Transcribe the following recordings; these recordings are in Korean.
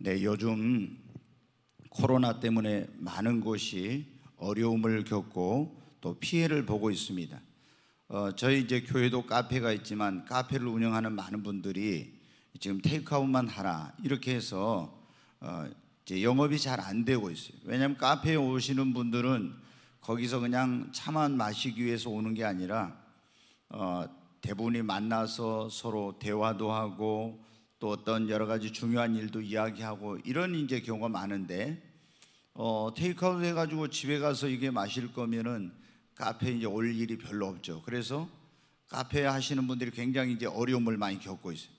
네, 요즘 코로나 때문에 많은 곳이 어려움을 겪고 또 피해를 보고 있습니다. 어, 저희 이제 교회도 카페가 있지만 카페를 운영하는 많은 분들이 지금 테이크아웃만 하라 이렇게 해서 어, 이제 영업이 잘 안 되고 있어요. 왜냐하면 카페에 오시는 분들은 거기서 그냥 차만 마시기 위해서 오는 게 아니라 어, 대부분이 만나서 서로 대화도 하고 또 어떤 여러 가지 중요한 일도 이야기하고 이런 이제 경우가 많은데 어, 테이크아웃 해가지고 집에 가서 이게 마실 거면은 카페에 이제 올 일이 별로 없죠. 그래서 카페 하시는 분들이 굉장히 이제 어려움을 많이 겪고 있어요.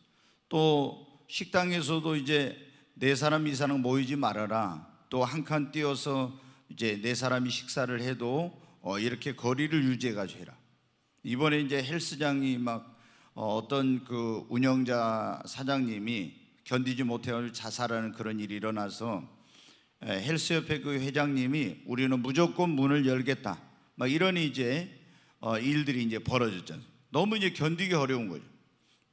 또 식당에서도 이제 네 사람 이상은 모이지 말아라. 또 한 칸 띄어서 이제 네 사람이 식사를 해도 어, 이렇게 거리를 유지해가지고 해라. 이번에 이제 헬스장이 막 어, 어떤 그 운영자 사장님이 견디지 못해서 자살하는 그런 일이 일어나서 헬스협회 그 회장님이 우리는 무조건 문을 열겠다. 막 이런 이제 어, 일들이 이제 벌어졌잖아요. 너무 이제 견디기 어려운 거죠.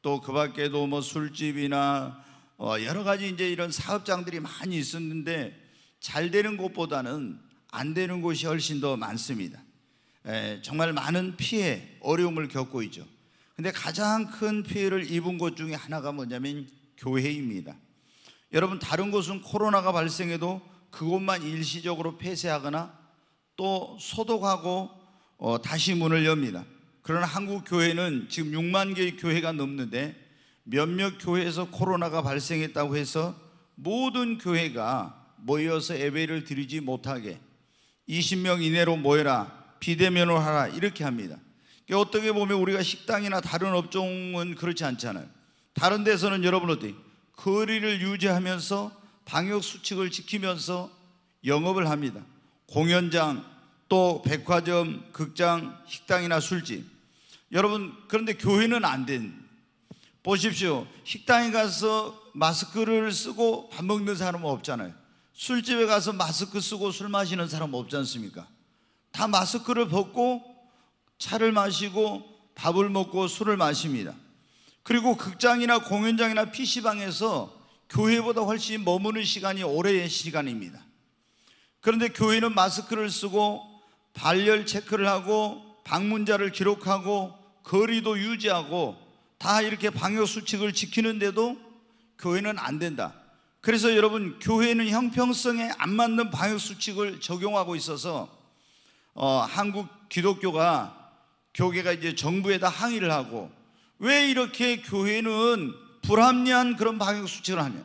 또 그 밖에도 뭐 술집이나 어, 여러 가지 이제 이런 사업장들이 많이 있었는데 잘 되는 곳보다는 안 되는 곳이 훨씬 더 많습니다. 정말 많은 피해, 어려움을 겪고 있죠. 근데 가장 큰 피해를 입은 곳 중에 하나가 뭐냐면 교회입니다. 여러분 다른 곳은 코로나가 발생해도 그곳만 일시적으로 폐쇄하거나 또 소독하고 어, 다시 문을 엽니다. 그러나 한국 교회는 지금 6만 개의 교회가 넘는데 몇몇 교회에서 코로나가 발생했다고 해서 모든 교회가 모여서 예배를 드리지 못하게 20명 이내로 모여라 비대면으로 하라 이렇게 합니다. 어떻게 보면 우리가 식당이나 다른 업종은 그렇지 않잖아요. 다른 데서는 여러분 어디 거리를 유지하면서 방역 수칙을 지키면서 영업을 합니다. 공연장 또 백화점, 극장, 식당이나 술집. 여러분 그런데 교회는 안 된. 보십시오. 식당에 가서 마스크를 쓰고 밥 먹는 사람은 없잖아요. 술집에 가서 마스크 쓰고 술 마시는 사람 없지 않습니까? 다 마스크를 벗고 차를 마시고 밥을 먹고 술을 마십니다. 그리고 극장이나 공연장이나 PC방에서 교회보다 훨씬 머무는 시간이 오래된 시간입니다. 그런데 교회는 마스크를 쓰고 발열 체크를 하고 방문자를 기록하고 거리도 유지하고 다 이렇게 방역 수칙을 지키는데도 교회는 안 된다. 그래서 여러분 교회는 형평성에 안 맞는 방역 수칙을 적용하고 있어서 어, 한국 기독교가 교계가 이제 정부에다 항의를 하고 왜 이렇게 교회는 불합리한 그런 방역 수칙을 하냐?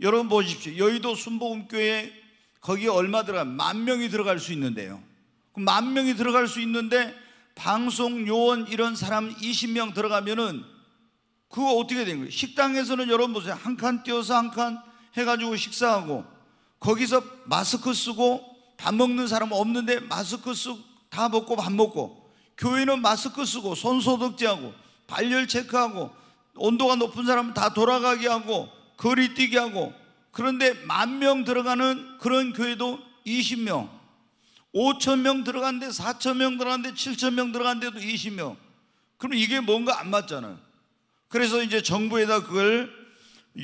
여러분 보십시오. 여의도 순복음교회 거기에 얼마 들어가? 만 명이 들어갈 수 있는데요. 그 만 명이 들어갈 수 있는데 방송 요원 이런 사람 20명 들어가면은 그거 어떻게 된 거예요? 식당에서는 여러분 보세요. 한 칸 띄어서 한 칸 해가지고 식사하고 거기서 마스크 쓰고 밥 먹는 사람 없는데 마스크 쓰다벗고밥 먹고 교회는 마스크 쓰고 손 소독제하고 발열 체크하고 온도가 높은 사람은 다 돌아가게 하고 거리 뛰게 하고 그런데 만 명 들어가는 그런 교회도 20명 5천 명 들어간데 4천 명 들어간데 7천 명 들어간데도 20명 그럼 이게 뭔가 안 맞잖아요 그래서 이제 정부에다 그걸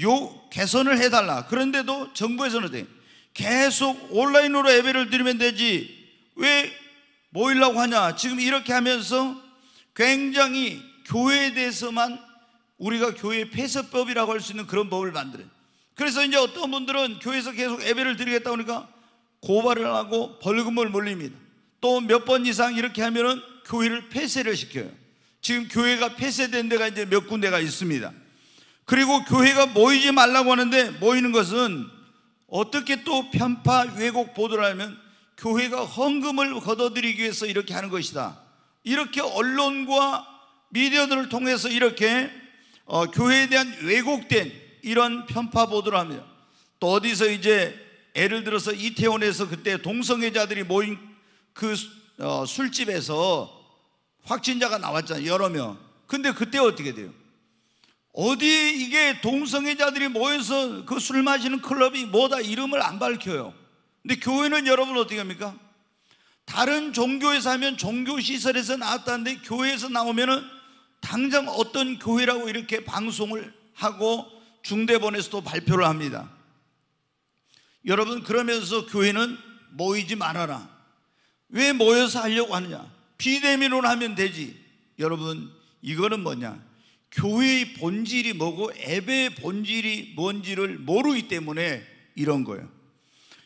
요 개선을 해달라 그런데도 정부에서는 돼 계속 온라인으로 예배를 드리면 되지 왜 모이려고 하냐? 지금 이렇게 하면서 굉장히 교회에 대해서만 우리가 교회 폐쇄법이라고 할 수 있는 그런 법을 만들어요. 그래서 이제 어떤 분들은 교회에서 계속 예배를 드리겠다 보니까 고발을 하고 벌금을 물립니다. 또 몇 번 이상 이렇게 하면은 교회를 폐쇄를 시켜요. 지금 교회가 폐쇄된 데가 이제 몇 군데가 있습니다. 그리고 교회가 모이지 말라고 하는데 모이는 것은 어떻게 또 편파 왜곡 보도를 하면 교회가 헌금을 거둬들이기 위해서 이렇게 하는 것이다. 이렇게 언론과 미디어들을 통해서 이렇게 어, 교회에 대한 왜곡된 이런 편파 보도를 합니또 어디서 이제 예를 들어서 이태원에서 그때 동성애자들이 모인 그 어, 술집에서 확진자가 나왔잖아요. 여러 명. 근데 그때 어떻게 돼요? 어디 이게 동성애자들이 모여서 그 술 마시는 클럽이 뭐다 이름을 안 밝혀요. 근데 교회는 여러분 어떻게 합니까? 다른 종교에서 하면 종교시설에서 나왔다는데 교회에서 나오면은 당장 어떤 교회라고 이렇게 방송을 하고 중대본에서도 발표를 합니다. 여러분, 그러면서 교회는 모이지 말아라. 왜 모여서 하려고 하느냐? 비대면으로 하면 되지. 여러분, 이거는 뭐냐? 교회의 본질이 뭐고 예의 본질이 뭔지를 모르기 때문에 이런 거예요.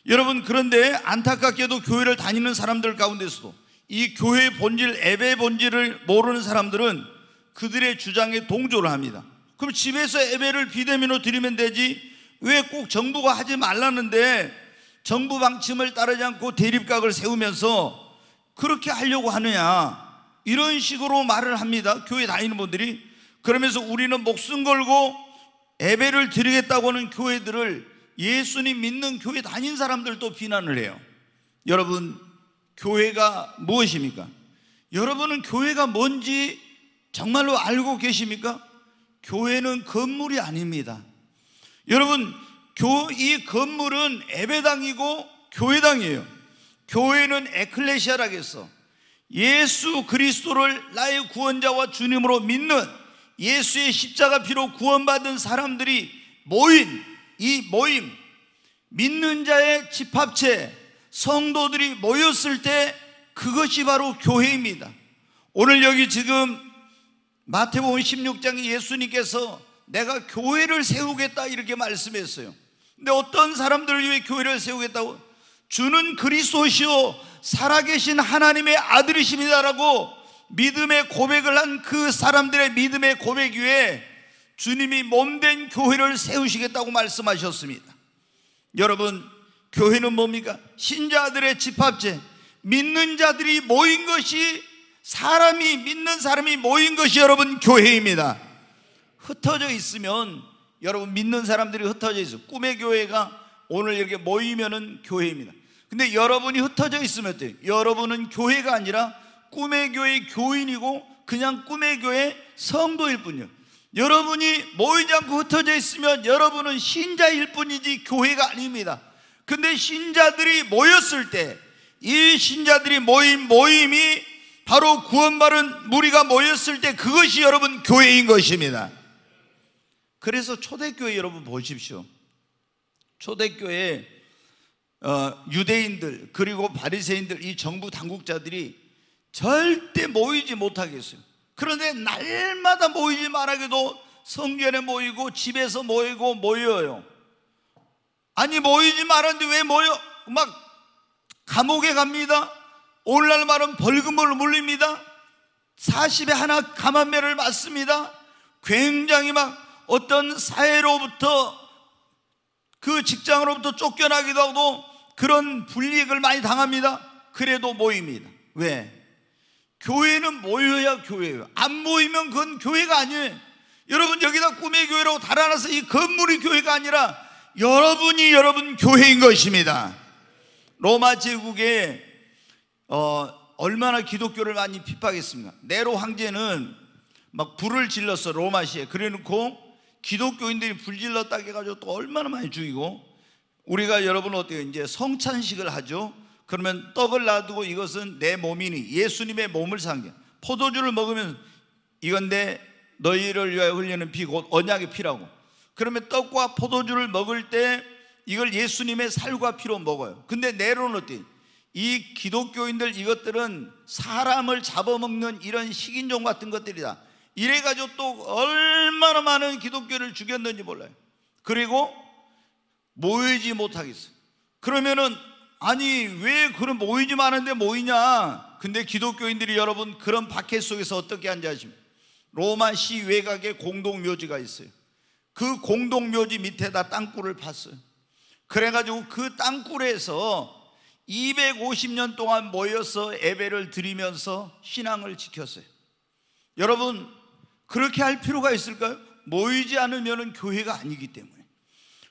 여러분 그런데 안타깝게도 교회를 다니는 사람들 가운데서도 이 교회의 본질, 예배의 본질을 모르는 사람들은 그들의 주장에 동조를 합니다. 그럼 집에서 예를 비대면으로 드리면 되지 왜 꼭 정부가 하지 말라는데 정부 방침을 따르지 않고 대립각을 세우면서 그렇게 하려고 하느냐 이런 식으로 말을 합니다. 교회 다니는 분들이 그러면서 우리는 목숨 걸고 예배를 드리겠다고 하는 교회들을 예수님 믿는 교회 다닌 사람들도 비난을 해요. 여러분, 교회가 무엇입니까? 여러분은 교회가 뭔지 정말로 알고 계십니까? 교회는 건물이 아닙니다. 여러분, 교, 이 건물은 에베당이고 교회당이에요. 교회는 에클레시아라겠어. 예수 그리스도를 나의 구원자와 주님으로 믿는 예수의 십자가 피로 구원받은 사람들이 모인 이 모임, 믿는 자의 집합체, 성도들이 모였을 때 그것이 바로 교회입니다. 오늘 여기 지금 마태복음 16장에 예수님께서 내가 교회를 세우겠다 이렇게 말씀했어요. 근데 어떤 사람들을 위해 교회를 세우겠다고 주는 그리스도시요 살아계신 하나님의 아들이십니다라고 믿음의 고백을 한 그 사람들의 믿음의 고백 위에 주님이 몸된 교회를 세우시겠다고 말씀하셨습니다. 여러분, 교회는 뭡니까? 신자들의 집합제, 믿는 자들이 모인 것이 사람이, 믿는 사람이 모인 것이 여러분 교회입니다. 흩어져 있으면 여러분 믿는 사람들이 흩어져 있어. 꿈의 교회가 오늘 이렇게 모이면은 교회입니다. 근데 여러분이 흩어져 있으면 어때요? 여러분은 교회가 아니라 꿈의 교회 교인이고 그냥 꿈의 교회 성도일 뿐이에요. 여러분이 모이지 않고 흩어져 있으면 여러분은 신자일 뿐이지 교회가 아닙니다. 근데 신자들이 모였을 때 이 신자들이 모임 모임이 바로 구원받은 무리가 모였을 때 그것이 여러분 교회인 것입니다. 그래서 초대교회 여러분 보십시오. 초대교회 어, 유대인들 그리고 바리새인들 이 정부 당국자들이 절대 모이지 못하겠어요. 그런데 날마다 모이지 말하기도 성전에 모이고 집에서 모이고 모여요. 아니 모이지 말았는데 왜 모여? 막 감옥에 갑니다. 오늘날 말은 벌금을 물립니다. 40에 하나 감한매를 맞습니다. 굉장히 막 어떤 사회로부터 그 직장으로부터 쫓겨나기도 하고 그런 불이익을 많이 당합니다. 그래도 모입니다. 왜? 교회는 모여야 교회예요. 안 모이면 그건 교회가 아니에요. 여러분 여기다 꿈의 교회라고 달아놔서 이 건물이 교회가 아니라 여러분이 여러분 교회인 것입니다. 로마 제국에 어, 얼마나 기독교를 많이 핍박했습니다. 네로 황제는 막 불을 질렀어 로마시에. 그래놓고 기독교인들이 불 질렀다 해가지고 또 얼마나 많이 죽이고 우리가 여러분 어때요? 이제 성찬식을 하죠. 그러면 떡을 놔두고 이것은 내 몸이니 예수님의 몸을 상해 포도주를 먹으면 이건 내 너희를 위하여 흘리는 피 곧 언약의 피라고 그러면 떡과 포도주를 먹을 때 이걸 예수님의 살과 피로 먹어요 근데 내로는 어때? 이 기독교인들 이것들은 사람을 잡아먹는 이런 식인종 같은 것들이다 이래가지고 또 얼마나 많은 기독교를 죽였는지 몰라요 그리고 모이지 못하겠어요 그러면은 아니 왜 그런 모이지 마는데 모이냐? 근데 기독교인들이 여러분 그런 박해 속에서 어떻게 앉아십니까? 로마 시 외곽에 공동묘지가 있어요. 그 공동묘지 밑에다 땅굴을 팠어요. 그래가지고 그 땅굴에서 250년 동안 모여서 예배를 드리면서 신앙을 지켰어요. 여러분 그렇게 할 필요가 있을까요? 모이지 않으면 교회가 아니기 때문에.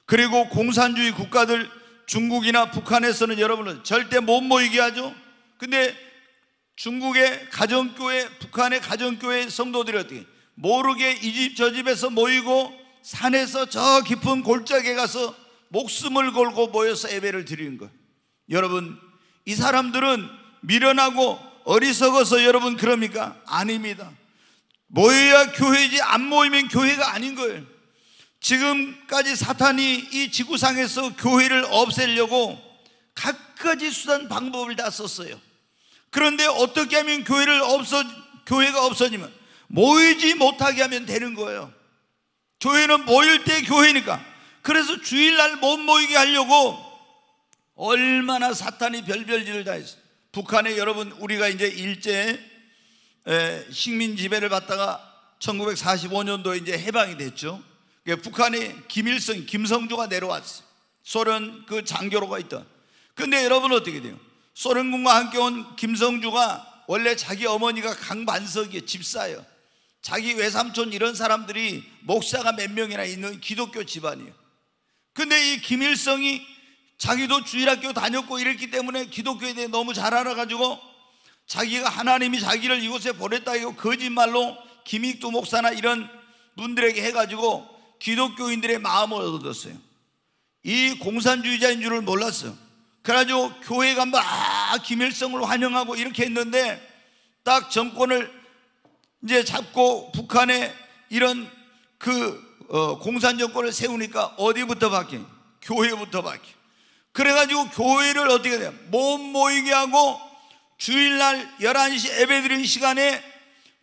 그리고 공산주의 국가들 중국이나 북한에서는 여러분은 절대 못 모이게 하죠. 근데 중국의 가정교회, 북한의 가정교회 성도들이 어떻게 모르게 이 집 저 집에서 모이고 산에서 저 깊은 골짜기에 가서 목숨을 걸고 모여서 예배를 드리는 거 여러분, 이 사람들은 미련하고 어리석어서 여러분 그럽니까? 아닙니다. 모여야 교회지 안 모이면 교회가 아닌 거예요. 지금까지 사탄이 이 지구상에서 교회를 없애려고 갖가지 수단 방법을 다 썼어요. 그런데 어떻게 하면 교회를 없어 교회가 없어지면 모이지 못하게 하면 되는 거예요. 교회는 모일 때 교회니까. 그래서 주일날 못 모이게 하려고 얼마나 사탄이 별별짓을 다 했어. 북한에 여러분 우리가 이제 일제 식민 지배를 받다가 1945년도에 이제 해방이 됐죠. 예, 북한이 김일성, 김성주가 내려왔어요. 소련 그 장교로가 있던. 근데 여러분 어떻게 돼요? 소련군과 함께 온 김성주가 원래 자기 어머니가 강반석이 집사예요. 자기 외삼촌 이런 사람들이 목사가 몇 명이나 있는 기독교 집안이에요. 근데 이 김일성이 자기도 주일학교 다녔고 이랬기 때문에 기독교에 대해 너무 잘 알아가지고 자기가 하나님이 자기를 이곳에 보냈다 이거 거짓말로 김익두 목사나 이런 분들에게 해가지고 기독교인들의 마음을 얻었어요. 이 공산주의자인 줄을 몰랐어요. 그래가지고 교회가 막 김일성을 환영하고 이렇게 했는데 딱 정권을 이제 잡고 북한에 이런 그 어, 공산 정권을 세우니까 어디부터 바뀌? 교회부터 바뀌. 그래가지고 교회를 어떻게 돼요? 못 모이게 하고 주일날 11시 예배 드리는 시간에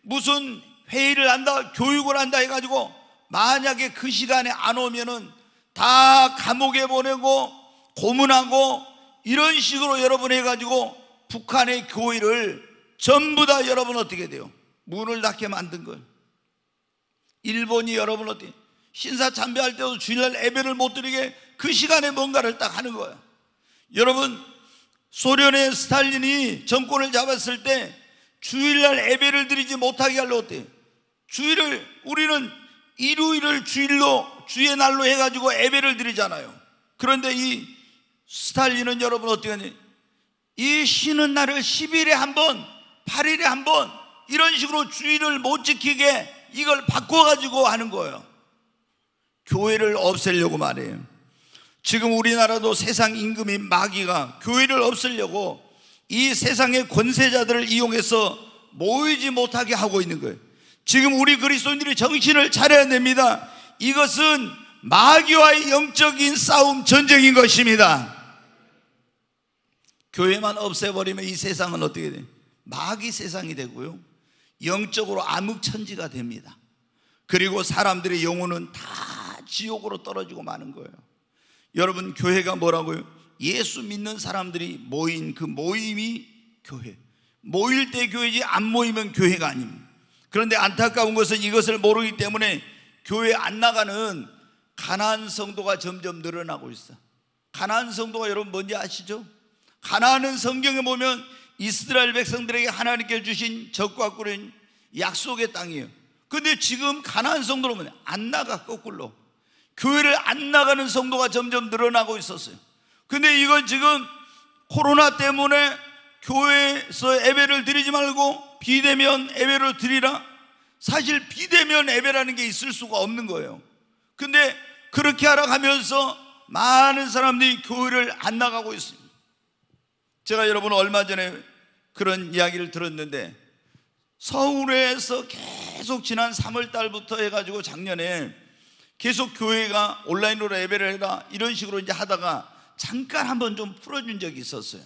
무슨 회의를 한다, 교육을 한다 해가지고 만약에 그 시간에 안 오면은 다 감옥에 보내고 고문하고 이런 식으로 여러분 해가지고 북한의 교회를 전부 다 여러분 어떻게 돼요? 문을 닫게 만든 거예요. 일본이 여러분 어떻게 신사 참배할 때도 주일날 예배를 못 드리게 그 시간에 뭔가를 딱 하는 거예요. 여러분 소련의 스탈린이 정권을 잡았을 때 주일날 예배를 드리지 못하게 하려 어때요? 주일을 우리는 일요일을 주일로 주의 날로 해가지고 예배를 드리잖아요. 그런데 이 스탈린은 여러분 어떻게 하니? 이 쉬는 날을 10일에 한 번, 8일에 한 번, 이런 식으로 주의를 못 지키게 이걸 바꿔가지고 하는 거예요. 교회를 없애려고 말이에요. 지금 우리나라도 세상 임금인 마귀가 교회를 없애려고 이 세상의 권세자들을 이용해서 모이지 못하게 하고 있는 거예요. 지금 우리 그리스도인들이 정신을 차려야 됩니다. 이것은 마귀와의 영적인 싸움 전쟁인 것입니다. 교회만 없애버리면 이 세상은 어떻게 돼? 마귀 세상이 되고요. 영적으로 암흑천지가 됩니다. 그리고 사람들의 영혼은 다 지옥으로 떨어지고 마는 거예요. 여러분, 교회가 뭐라고요? 예수 믿는 사람들이 모인 그 모임이 교회. 모일 때 교회지 안 모이면 교회가 아닙니다. 그런데 안타까운 것은 이것을 모르기 때문에 교회 안 나가는 가난 성도가 점점 늘어나고 있어. 가난 성도가 여러분 뭔지 아시죠? 가난은 성경에 보면 이스라엘 백성들에게 하나님께 주신 적과 꿀인 약속의 땅이에요. 근데 지금 가난 성도로 보면 안 나가 거꾸로 교회를 안 나가는 성도가 점점 늘어나고 있었어요. 근데 이건 지금 코로나 때문에 교회에서 예배를 드리지 말고 비대면 예배를 드리라? 사실 비대면 예배라는 게 있을 수가 없는 거예요. 근데 그렇게 하라 하면서 많은 사람들이 교회를 안 나가고 있습니다. 제가 여러분 얼마 전에 그런 이야기를 들었는데 서울에서 계속 지난 3월 달부터 해가지고 작년에 계속 교회가 온라인으로 예배를 해라 이런 식으로 이제 하다가 잠깐 한번 좀 풀어준 적이 있었어요.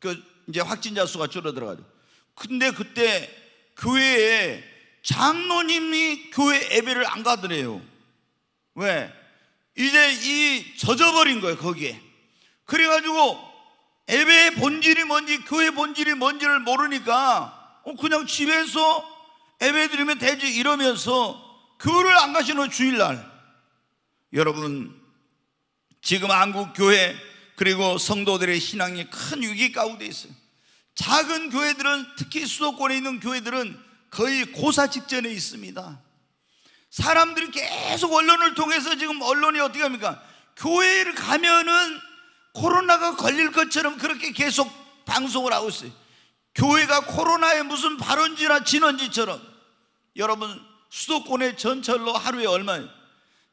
그 이제 확진자 수가 줄어들어가지고 근데 그때 교회에 장로님이 교회 예배를 안 가더래요. 왜? 이제 이 젖어버린 거예요, 거기에. 그래가지고 예배의 본질이 뭔지, 교회 본질이 뭔지를 모르니까 어, 그냥 집에서 예배 드리면 되지 이러면서 교회를 안 가시는 주일날. 여러분, 지금 한국 교회 그리고 성도들의 신앙이 큰 위기 가운데 있어요. 작은 교회들은 특히 수도권에 있는 교회들은 거의 고사 직전에 있습니다. 사람들이 계속 언론을 통해서 지금 언론이 어떻게 합니까? 교회를 가면은 코로나가 걸릴 것처럼 그렇게 계속 방송을 하고 있어요. 교회가 코로나에 무슨 발원지나 진원지처럼 여러분 수도권의 전철로 하루에 얼마예요?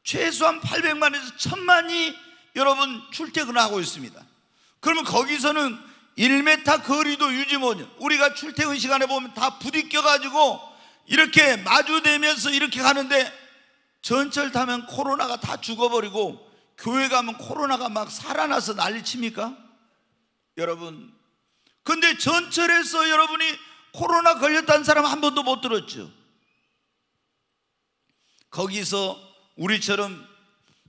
최소한 800만에서 1000만이 여러분 출퇴근하고 있습니다. 그러면 거기서는 1m 거리도 유지 못. 우리가 출퇴근 시간에 보면 다 부딪혀 가지고 이렇게 마주대면서 이렇게 가는데 전철 타면 코로나가 다 죽어버리고 교회 가면 코로나가 막 살아나서 난리칩니까? 여러분. 근데 전철에서 여러분이 코로나 걸렸다는 사람 한 번도 못 들었죠. 거기서 우리처럼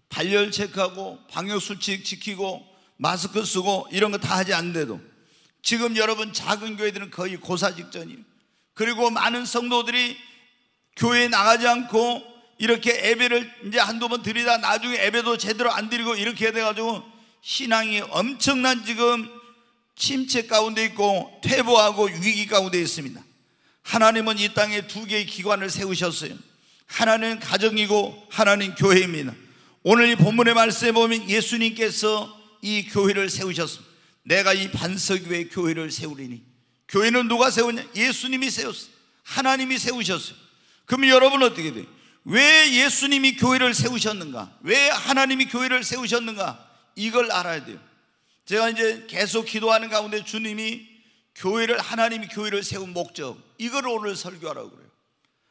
발열 체크하고 방역 수칙 지키고 마스크 쓰고 이런 거 다 하지 않는데도 지금 여러분 작은 교회들은 거의 고사 직전이에요. 그리고 많은 성도들이 교회에 나가지 않고 이렇게 예배를 이제 한두 번 드리다 나중에 예배도 제대로 안 드리고 이렇게 돼가지고 신앙이 엄청난 지금 침체 가운데 있고 퇴보하고 위기 가운데 있습니다. 하나님은 이 땅에 두 개의 기관을 세우셨어요. 하나는 가정이고 하나는 교회입니다. 오늘 이 본문의 말씀에 보면 예수님께서 이 교회를 세우셨습니다. 내가 이 반석 위에 교회를 세우리니 교회는 누가 세우냐? 예수님이 세웠어 하나님이 세우셨어요 그럼 여러분 어떻게 돼요? 왜 예수님이 교회를 세우셨는가? 왜 하나님이 교회를 세우셨는가? 이걸 알아야 돼요 제가 이제 계속 기도하는 가운데 주님이 교회를 하나님이 교회를 세운 목적 이걸 오늘 설교하라고 그래요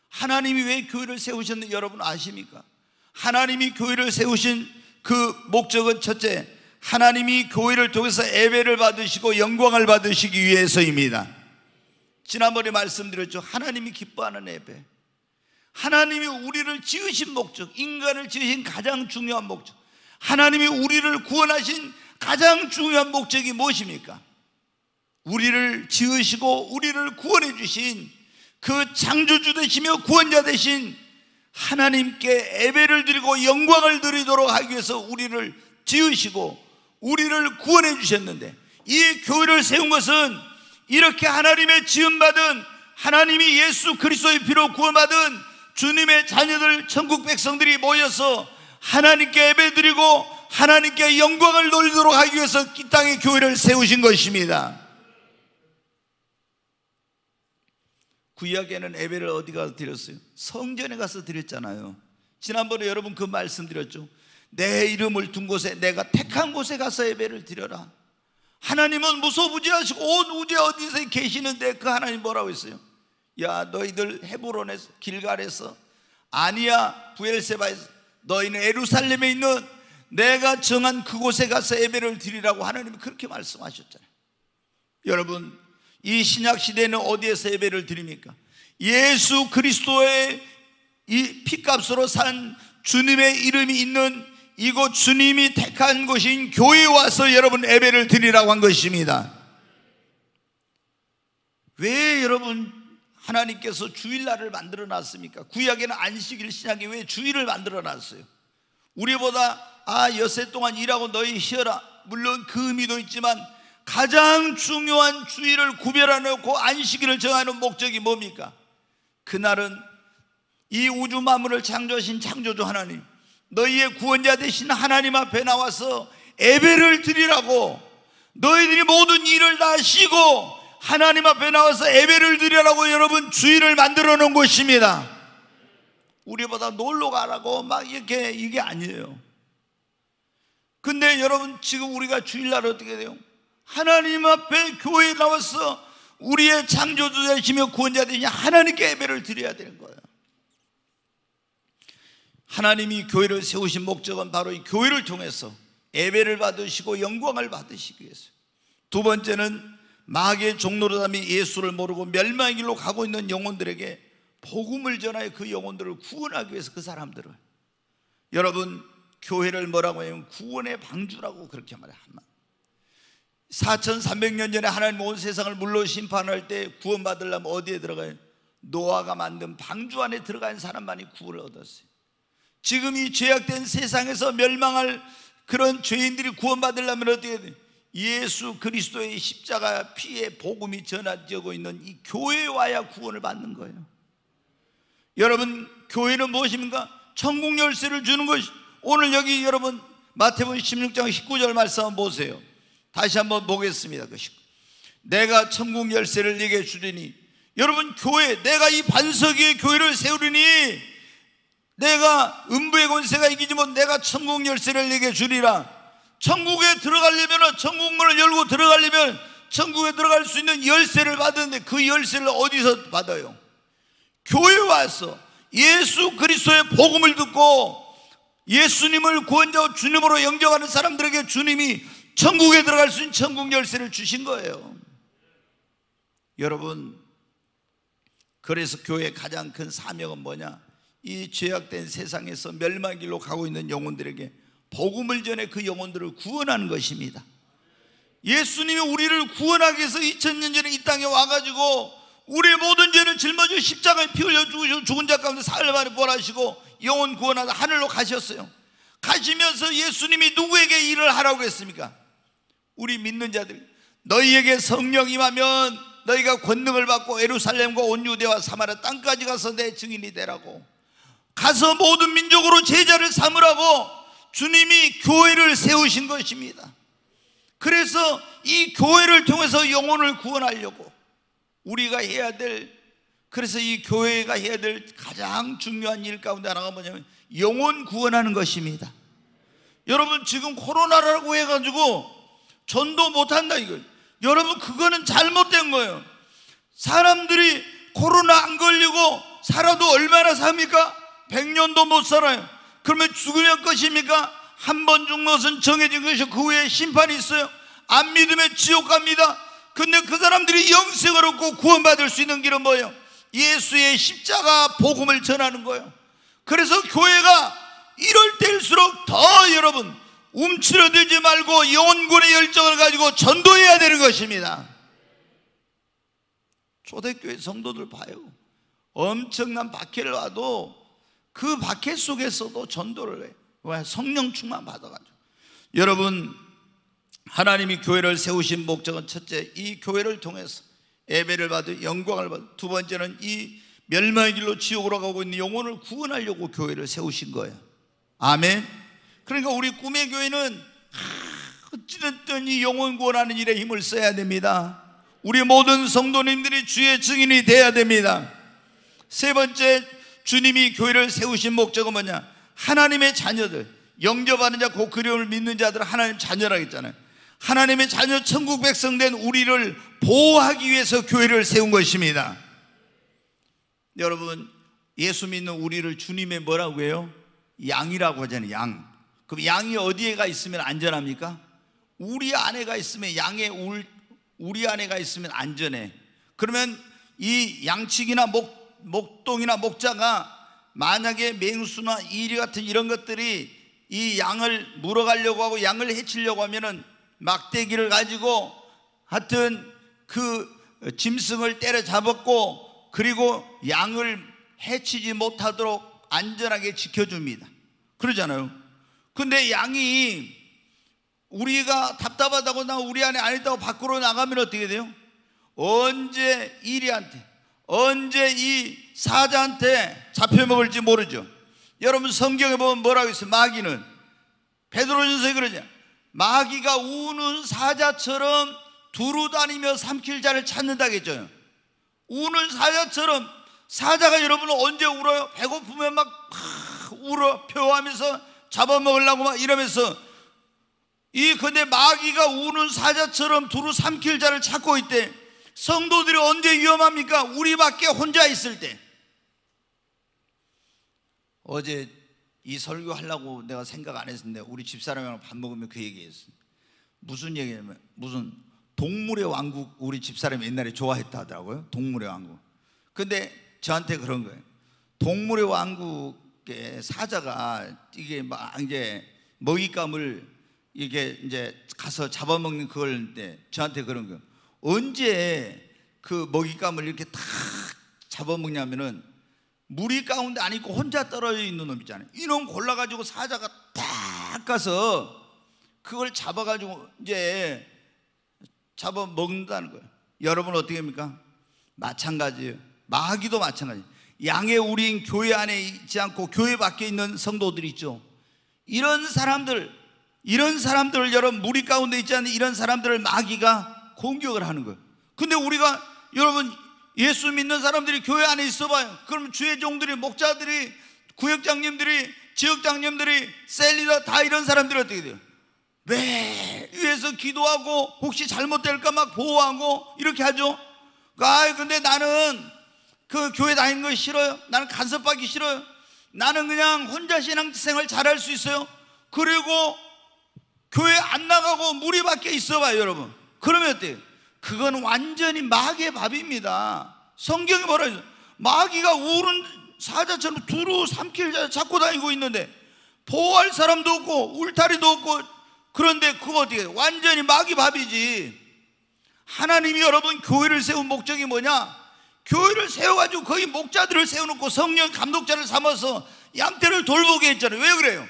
하나님이 왜 교회를 세우셨는지 여러분 아십니까? 하나님이 교회를 세우신 그 목적은 첫째 하나님이 교회를 그 통해서 예배를 받으시고 영광을 받으시기 위해서입니다. 지난번에 말씀드렸죠. 하나님이 기뻐하는 예배. 하나님이 우리를 지으신 목적, 인간을 지으신 가장 중요한 목적. 하나님이 우리를 구원하신 가장 중요한 목적이 무엇입니까? 우리를 지으시고 우리를 구원해 주신 그 창조주 되시며 구원자 되신 하나님께 예배를 드리고 영광을 드리도록 하기 위해서 우리를 지으시고 우리를 구원해 주셨는데 이 교회를 세운 것은 이렇게 하나님의 지음받은 하나님이 예수 그리스도의 피로 구원받은 주님의 자녀들 천국 백성들이 모여서 하나님께 예배드리고 하나님께 영광을 돌리도록 하기 위해서 이 땅에 교회를 세우신 것입니다. 구약에는 예배를 어디 가서 드렸어요? 성전에 가서 드렸잖아요. 지난번에 여러분 그 말씀드렸죠. 내 이름을 둔 곳에 내가 택한 곳에 가서 예배를 드려라. 하나님은 무소부지하시고 온 우주 어디서 계시는데 그 하나님 뭐라고 했어요? 야 너희들 헤브론에서 길갈에서 아니야 부엘세바에서 너희는 에루살렘에 있는 내가 정한 그곳에 가서 예배를 드리라고 하나님이 그렇게 말씀하셨잖아요. 여러분 이 신약 시대는 어디에서 예배를 드립니까? 예수 그리스도의 이 피값으로 산 주님의 이름이 있는 이곳 주님이 택한 곳인 교회 에 와서 여러분 예배를 드리라고 한 것입니다. 왜 여러분 하나님께서 주일날을 만들어 놨습니까? 구약에는 안식일 신약에 왜 주일을 만들어 놨어요? 우리보다 아 여세 동안 일하고 너희 쉬어라 물론 그 의미도 있지만 가장 중요한 주일을 구별해놓고 안식일을 정하는 목적이 뭡니까? 그날은 이 우주 만물을 창조하신 창조주 하나님 너희의 구원자 되신 하나님 앞에 나와서 예배를 드리라고 너희들이 모든 일을 다 쉬고 하나님 앞에 나와서 예배를 드리라고 여러분 주의를 만들어 놓은 것입니다. 우리보다 놀러 가라고 막 이렇게 이게 아니에요. 근데 여러분 지금 우리가 주일날 어떻게 돼요? 하나님 앞에 교회에 나와서 우리의 창조주 되시며 구원자 되신 하나님께 예배를 드려야 되는 거예요. 하나님이 교회를 세우신 목적은 바로 이 교회를 통해서 예배를 받으시고 영광을 받으시기 위해서 두 번째는 마귀의 종노릇함이 예수를 모르고 멸망의 길로 가고 있는 영혼들에게 복음을 전하여 그 영혼들을 구원하기 위해서 그 사람들을 여러분 교회를 뭐라고 하면 구원의 방주라고 그렇게 말해요 4300년 전에 하나님 온 세상을 물로 심판할 때 구원받으려면 어디에 들어가요? 노아가 만든 방주 안에 들어간 사람만이 구원을 얻었어요 지금 이 죄악된 세상에서 멸망할 그런 죄인들이 구원받으려면 어떻게 돼? 예수 그리스도의 십자가 피의 복음이 전하되고 있는 이 교회에 와야 구원을 받는 거예요. 여러분, 교회는 무엇입니까? 천국 열쇠를 주는 것이 오늘 여기 여러분 마태복음 16장 19절 말씀 보세요. 다시 한번 보겠습니다. 그 내가 천국 열쇠를 네게 주리니 여러분 교회 내가 이 반석 위에 교회를 세우리니 내가 음부의 권세가 이기지 못 내가 천국 열쇠를 내게 주리라 천국에 들어가려면 천국문을 열고 들어가려면 천국에 들어갈 수 있는 열쇠를 받는데 그 열쇠를 어디서 받아요? 교회 와서 예수 그리스도의 복음을 듣고 예수님을 구원자와 주님으로 영접하는 사람들에게 주님이 천국에 들어갈 수 있는 천국 열쇠를 주신 거예요 여러분 그래서 교회의 가장 큰 사명은 뭐냐? 이 죄악된 세상에서 멸망 길로 가고 있는 영혼들에게 복음을 전해 그 영혼들을 구원하는 것입니다. 예수님이 우리를 구원하기 위해서 2000년 전에 이 땅에 와가지고 우리의 모든 죄를 짊어져 십자가에 피 흘려 죽으시고 죽은 자 가운데 사흘 만에 부활하시고 영혼 구원하다 하늘로 가셨어요. 가시면서 예수님이 누구에게 일을 하라고 했습니까? 우리 믿는 자들 너희에게 성령 임하면 너희가 권능을 받고 에루살렘과 온 유대와 사마라 땅까지 가서 내 증인이 되라고 가서 모든 민족으로 제자를 삼으라고 주님이 교회를 세우신 것입니다. 그래서 이 교회를 통해서 영혼을 구원하려고 우리가 해야 될 그래서 이 교회가 해야 될 가장 중요한 일 가운데 하나가 뭐냐면 영혼 구원하는 것입니다. 여러분 지금 코로나라고 해가지고 전도 못한다 이거. 여러분 그거는 잘못된 거예요. 사람들이 코로나 안 걸리고 살아도 얼마나 삽니까? 백년도못 살아요. 그러면 죽으면 것입니까? 한 번 죽는 것은 정해진 것이 그 후에 심판이 있어요. 안 믿으면 지옥 갑니다. 근데 그 사람들이 영생을 얻고 구원받을 수 있는 길은 뭐예요? 예수의 십자가 복음을 전하는 거예요. 그래서 교회가 이럴 때일수록 더 여러분 움츠러들지 말고 영혼군의 열정을 가지고 전도해야 되는 것입니다. 초대교회 성도들 봐요. 엄청난 박해를 와도 그 박해 속에서도 전도를 해. 왜? 성령 충만 받아가지고. 여러분, 하나님이 교회를 세우신 목적은 첫째, 이 교회를 통해서 예배를 받은 영광을 받은두 번째는 이 멸망의 길로 지옥으로 가고 있는 영혼을 구원하려고 교회를 세우신 거예요. 아멘. 그러니까 우리 꿈의 교회는 어찌됐든 이 영혼 구원하는 일에 힘을 써야 됩니다. 우리 모든 성도님들이 주의 증인이 되어야 됩니다. 세 번째, 주님이 교회를 세우신 목적은 뭐냐? 하나님의 자녀들, 영접하는 자, 곧 그리움을 믿는 자들은 하나님 자녀라 했잖아요. 하나님의 자녀, 천국 백성 된 우리를 보호하기 위해서 교회를 세운 것입니다. 여러분, 예수 믿는 우리를 주님의 뭐라고 해요? 양이라고 하잖아요, 양. 그럼 양이 어디에가 있으면 안전합니까? 우리 안에가 있으면 양의 울, 우리 안에가 있으면 안전해. 그러면 이 양측이나 목, 목동이나 목자가 만약에 맹수나 이리 같은 이런 것들이 이 양을 물어가려고 하고 양을 해치려고 하면은 막대기를 가지고 하여튼 그 짐승을 때려잡았고 그리고 양을 해치지 못하도록 안전하게 지켜줍니다. 그러잖아요. 근데 양이 우리가 답답하다고 나 우리 안에 안 있다고 밖으로 나가면 어떻게 돼요? 언제 이리한테 언제 이 사자한테 잡혀먹을지 모르죠. 여러분 성경에 보면 뭐라고 했어요? 마귀는 베드로전서에 그러냐? 마귀가 우는 사자처럼 두루다니며 삼킬 자를 찾는다겠죠. 우는 사자처럼 사자가 여러분 언제 울어요? 배고프면 막 울어 표하면서 잡아먹으려고 막 이러면서 이 근데 마귀가 우는 사자처럼 두루 삼킬 자를 찾고 있대. 성도들이 언제 위험합니까? 우리밖에 혼자 있을 때. 어제 이 설교 하려고 내가 생각 안 했는데 우리 집사람이랑 밥 먹으면 그 얘기했어. 무슨 얘기냐면 무슨 동물의 왕국 우리 집사람이 옛날에 좋아했다 하더라고요. 동물의 왕국. 근데 저한테 그런 거예요. 동물의 왕국에 사자가 이게 막 이제 먹잇감을 이게 이제 가서 잡아먹는 그걸 때 저한테 그런 거예요. 언제 그 먹잇감을 이렇게 탁 잡아먹냐면은 물이 가운데 안 있고 혼자 떨어져 있는 놈 있잖아요. 이놈 골라가지고 사자가 탁 가서 그걸 잡아가지고 이제 잡아먹는다는 거예요. 여러분 어떻게 합니까? 마찬가지예요. 마귀도 마찬가지. 양의 우린 교회 안에 있지 않고 교회 밖에 있는 성도들 있죠. 이런 사람들, 이런 사람들을 여러분 무리 가운데 있지 않는 이런 사람들을 마귀가 공격을 하는 거예요. 근데 우리가 여러분 예수 믿는 사람들이 교회 안에 있어 봐요. 그럼 주의 종들이 목자들이 구역장님들이 지역장님들이 셀리더 다 이런 사람들이 어떻게 돼요? 매 위에서 기도하고 혹시 잘못될까 막 보호하고 이렇게 하죠. 아 근데 나는 그 교회 다니는 거 싫어요. 나는 간섭받기 싫어요. 나는 그냥 혼자 신앙생활 잘할 수 있어요. 그리고 교회 안 나가고 무리 밖에 있어 봐요, 여러분. 그러면 어때요? 그건 완전히 마귀의 밥입니다. 성경이 뭐라 해요? 마귀가 우는 사자처럼 두루 삼킬 자 잡고 다니고 있는데 보호할 사람도 없고 울타리도 없고 그런데 그거 어떻게 해요? 완전히 마귀 밥이지. 하나님이 여러분 교회를 세운 목적이 뭐냐? 교회를 세워가지고 거기 목자들을 세워놓고 성령 감독자를 삼아서 양떼를 돌보게 했잖아요. 왜 그래요?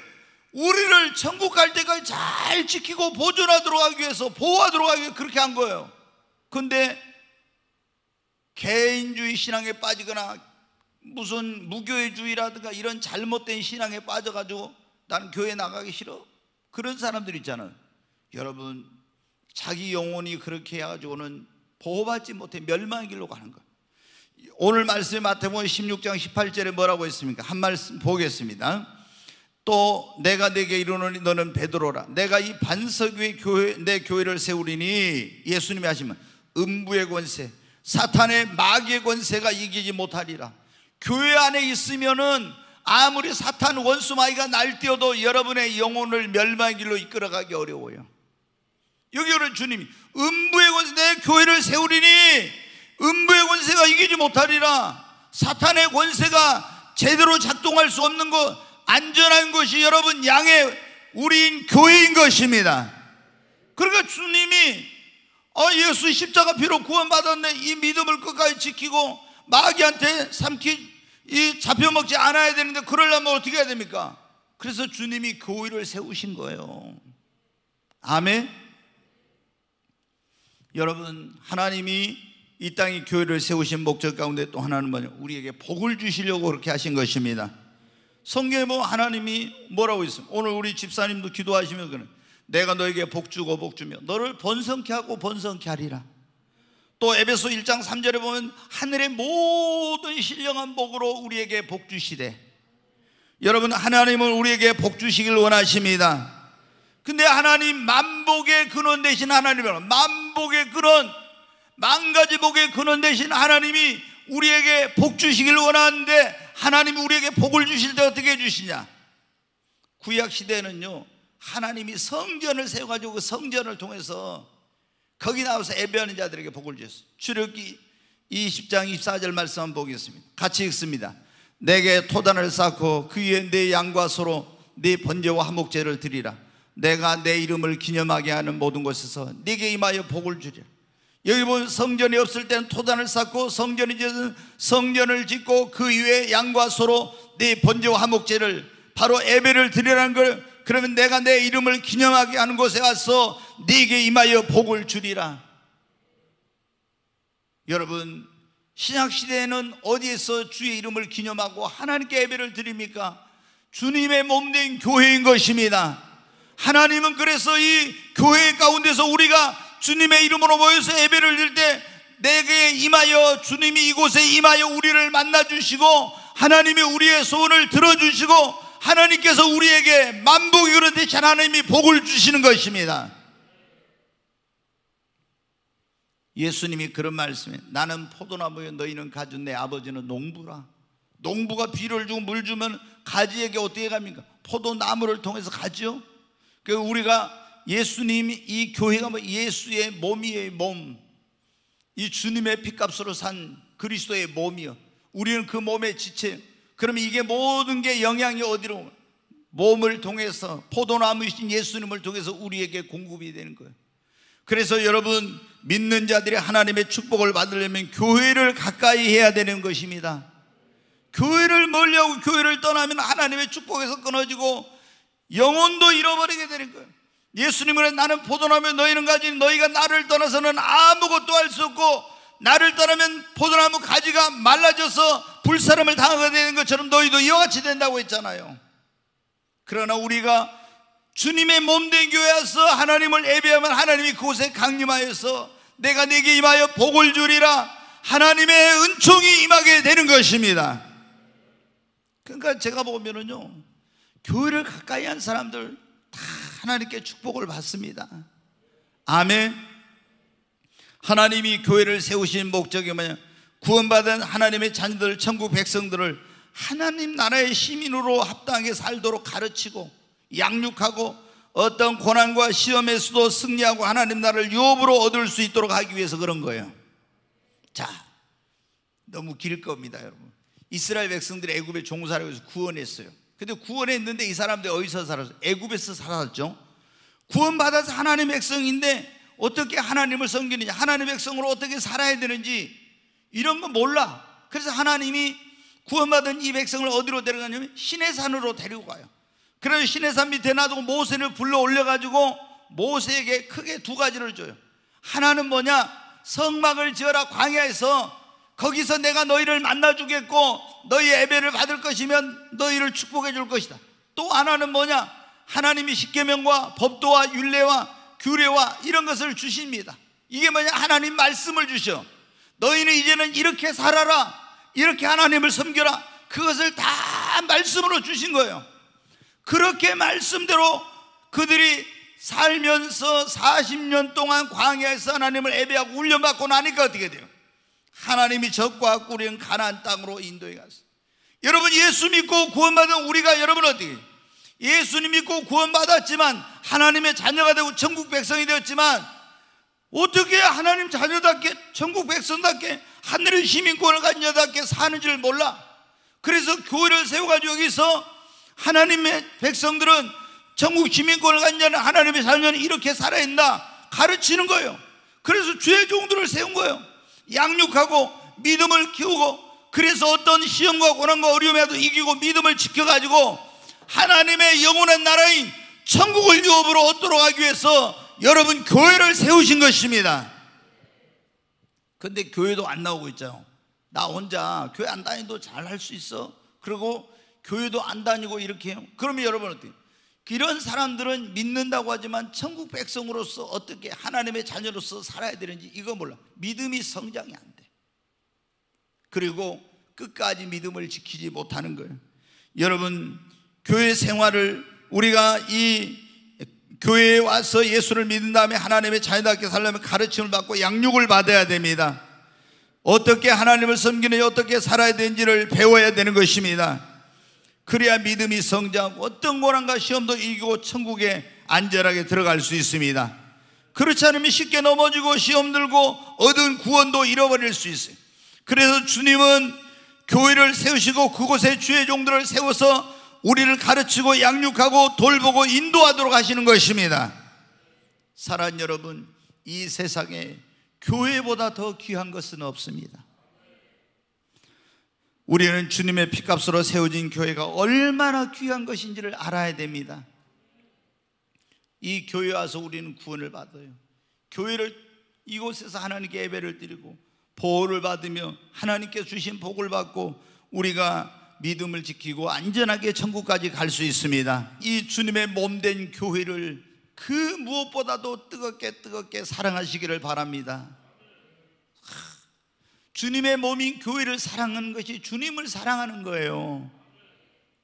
우리를 천국 갈 때까지 잘 지키고 보존하도록 하기 위해서 보호하도록 하기 위해 그렇게 한 거예요. 근데 개인주의 신앙에 빠지거나 무슨 무교회주의라든가 이런 잘못된 신앙에 빠져가지고 나는 교회 나가기 싫어. 그런 사람들 있잖아요. 여러분, 자기 영혼이 그렇게 해가지고는 보호받지 못해 멸망의 길로 가는 거예요. 오늘 말씀 마태복음 16장 18절에 뭐라고 했습니까? 한 말씀 보겠습니다. 또 내가 내게 이르노니 너는 베드로라 내가 이 반석 위에 교회, 내 교회를 세우리니 예수님이 하시면 음부의 권세 사탄의 마귀의 권세가 이기지 못하리라 교회 안에 있으면은 아무리 사탄 원수 마귀가 날뛰어도 여러분의 영혼을 멸망의 길로 이끌어가기 어려워요 여기 오늘 주님이 음부의 권세 내 교회를 세우리니 음부의 권세가 이기지 못하리라 사탄의 권세가 제대로 작동할 수 없는 것 안전한 것이 여러분 양의 우리인 교회인 것입니다. 그러니까 주님이 어 예수 십자가 피로 구원받았네 이 믿음을 끝까지 지키고 마귀한테 삼키 이 잡혀먹지 않아야 되는데 그러려면 어떻게 해야 됩니까? 그래서 주님이 교회를 그 세우신 거예요. 아멘. 여러분 하나님이 이 땅에 교회를 세우신 목적 가운데 또 하나는 뭐냐? 우리에게 복을 주시려고 그렇게 하신 것입니다. 성경에 보면 뭐 하나님이 뭐라고 있습니 오늘 우리 집사님도 기도하시면 그는 내가 너에게 복 주고 복 주며 너를 번성케 하고 번성케 하리라. 또 에베소 1장 3절에 보면 하늘의 모든 신령한 복으로 우리에게 복 주시되 여러분 하나님은 우리에게 복 주시길 원하십니다. 근데 하나님 만복의 근원 대신 하나님은 만복의 근원 만 가지 복의 근원 대신 하나님이 우리에게 복 주시길 원하는데 하나님이 우리에게 복을 주실 때 어떻게 해주시냐? 구약 시대는요, 하나님이 성전을 세워가지고 그 성전을 통해서 거기 나와서 예배하는 자들에게 복을 주셨어요. 출애기 20장 24절 말씀 한번 보겠습니다. 같이 읽습니다. 내게 토단을 쌓고 그 위에 내 양과 소로 네 번제와 화목제를 드리라. 내가 내 이름을 기념하게 하는 모든 곳에서 네게 임하여 복을 주리라. 여기 보면 성전이 없을 때는 토단을 쌓고 성전이 짓은 성전을 짓고 그 위에 양과 소로 네 번제와 화목제를 바로 예배를 드리라는 걸 그러면 내가 내 이름을 기념하게 하는 곳에 와서 네게 임하여 복을 주리라. 여러분 신약 시대에는 어디에서 주의 이름을 기념하고 하나님께 예배를 드립니까? 주님의 몸된 교회인 것입니다. 하나님은 그래서 이 교회 가운데서 우리가 주님의 이름으로 모여서 예배를 드릴 때 내게 임하여 주님이 이곳에 임하여 우리를 만나 주시고 하나님이 우리의 소원을 들어주시고 하나님께서 우리에게 만복이로 듯이 하나님이 복을 주시는 것입니다. 예수님이 그런 말씀에 나는 포도나무에 너희는 가준 내 아버지는 농부라. 농부가 비를 주고 물 주면 가지에게 어떻게 갑니까? 포도나무를 통해서 가지요. 그 우리가 예수님이 이 교회가 뭐 예수의 몸이에요 몸. 이 주님의 핏값으로 산 그리스도의 몸이요. 우리는 그 몸의 지체. 그러면 이게 모든 게 영향이 어디로? 몸을 통해서 포도나무이신 예수님을 통해서 우리에게 공급이 되는 거예요. 그래서 여러분 믿는 자들이 하나님의 축복을 받으려면 교회를 가까이 해야 되는 것입니다. 교회를 멀리하고 교회를 떠나면 하나님의 축복에서 끊어지고 영혼도 잃어버리게 되는 거예요. 예수님을 나는 포도나무 너희는 가지 너희가 나를 떠나서는 아무것도 할 수 없고 나를 떠나면 포도나무 가지가 말라져서 불사람을 당하게 되는 것처럼 너희도 이와 같이 된다고 했잖아요 그러나 우리가 주님의 몸 된 교회 와서 하나님을 예배하면 하나님이 그곳에 강림하여서 내가 네게 임하여 복을 주리라 하나님의 은총이 임하게 되는 것입니다 그러니까 제가 보면은요 교회를 가까이 한 사람들 하나님께 축복을 받습니다. 아멘. 하나님이 교회를 세우신 목적이 뭐냐? 구원받은 하나님의 자녀들, 천국 백성들을 하나님 나라의 시민으로 합당하게 살도록 가르치고 양육하고 어떤 고난과 시험에서도 승리하고 하나님 나라를 유업으로 얻을 수 있도록 하기 위해서 그런 거예요. 자, 너무 길 겁니다, 여러분. 이스라엘 백성들이 애굽의 종살이에서 구원했어요. 근데 구원에있는데이 사람들 어디서 살았어? 애굽에서 살았죠. 구원받아서 하나님 백성인데 어떻게 하나님을 섬기느냐, 하나님 백성으로 어떻게 살아야 되는지 이런 거 몰라. 그래서 하나님이 구원받은 이 백성을 어디로 데려가냐면 신의 산으로 데리고 가요. 그래서 신의 산 밑에 놔두고 모세를 불러 올려가지고 모세에게 크게 두 가지를 줘요. 하나는 뭐냐? 성막을 지어라 광야에서 거기서 내가 너희를 만나주겠고 너희 예배를 받을 것이면 너희를 축복해 줄 것이다. 또 하나는 뭐냐? 하나님이 십계명과 법도와 윤례와 규례와 이런 것을 주십니다. 이게 뭐냐? 하나님 말씀을 주셔. 너희는 이제는 이렇게 살아라. 이렇게 하나님을 섬겨라. 그것을 다 말씀으로 주신 거예요. 그렇게 말씀대로 그들이 살면서 40년 동안 광야에서 하나님을 예배하고 훈련받고 나니까 어떻게 돼요? 하나님이 적과 꾸린 가난안 땅으로 인도해 갔어요. 여러분 예수 믿고 구원받은 우리가 여러분 어떻게 예수님 믿고 구원받았지만 하나님의 자녀가 되고 천국 백성이 되었지만 어떻게 하나님 자녀답게 천국 백성답게 하늘의 시민권을 가진 자답게 사는 줄 몰라 그래서 교회를 세워가지고 여기서 하나님의 백성들은 천국 시민권을 가진 자는 하나님의 자녀는 이렇게 살아야 다 가르치는 거예요 그래서 주의 종들을 세운 거예요 양육하고 믿음을 키우고 그래서 어떤 시험과 고난과 어려움에도 이기고 믿음을 지켜가지고 하나님의 영원한 나라인 천국을 유업으로 얻도록 하기 위해서 여러분 교회를 세우신 것입니다 근데 교회도 안 나오고 있잖아요 나 혼자 교회 안 다니도 잘 할 수 있어 그리고 교회도 안 다니고 이렇게 해요 그러면 여러분 어때요? 이런 사람들은 믿는다고 하지만 천국 백성으로서 어떻게 하나님의 자녀로서 살아야 되는지 이거 몰라. 믿음이 성장이 안 돼. 그리고 끝까지 믿음을 지키지 못하는 거예요. 여러분, 교회 생활을 우리가 이 교회에 와서 예수를 믿은 다음에 하나님의 자녀답게 살려면 가르침을 받고 양육을 받아야 됩니다. 어떻게 하나님을 섬기는지 어떻게 살아야 되는지를 배워야 되는 것입니다. 그래야 믿음이 성장하고 어떤 고난과 시험도 이기고 천국에 안전하게 들어갈 수 있습니다. 그렇지 않으면 쉽게 넘어지고 시험 들고 얻은 구원도 잃어버릴 수 있어요. 그래서 주님은 교회를 세우시고 그곳에 주의 종들을 세워서 우리를 가르치고 양육하고 돌보고 인도하도록 하시는 것입니다. 사랑 여러분, 이 세상에 교회보다 더 귀한 것은 없습니다. 우리는 주님의 피값으로 세워진 교회가 얼마나 귀한 것인지를 알아야 됩니다. 이 교회 와서 우리는 구원을 받아요. 교회를 이곳에서 하나님께 예배를 드리고 보호를 받으며 하나님께 주신 복을 받고 우리가 믿음을 지키고 안전하게 천국까지 갈 수 있습니다. 이 주님의 몸된 교회를 그 무엇보다도 뜨겁게 뜨겁게 사랑하시기를 바랍니다. 주님의 몸인 교회를 사랑하는 것이 주님을 사랑하는 거예요.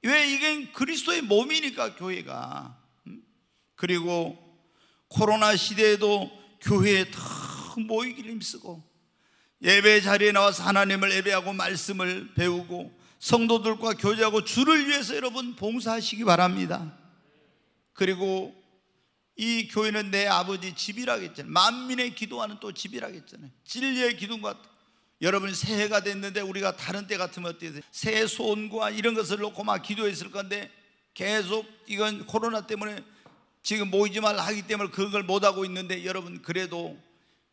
왜 이게 그리스도의 몸이니까 교회가. 그리고 코로나 시대에도 교회에 더모이기 힘쓰고 예배 자리에 나와서 하나님을 예배하고 말씀을 배우고 성도들과 교제하고 주를 위해서 여러분 봉사하시기 바랍니다. 그리고 이 교회는 내 아버지 집이라 했잖아요. 만민의 기도하는 또집이라 했잖아요. 진리의 기둥과 여러분 새해가 됐는데 우리가 다른 때 같으면 어때요? 새 소원과 이런 것을 놓고 막 기도했을 건데 계속 이건 코로나 때문에 지금 모이지 말라 하기 때문에 그걸 못하고 있는데 여러분 그래도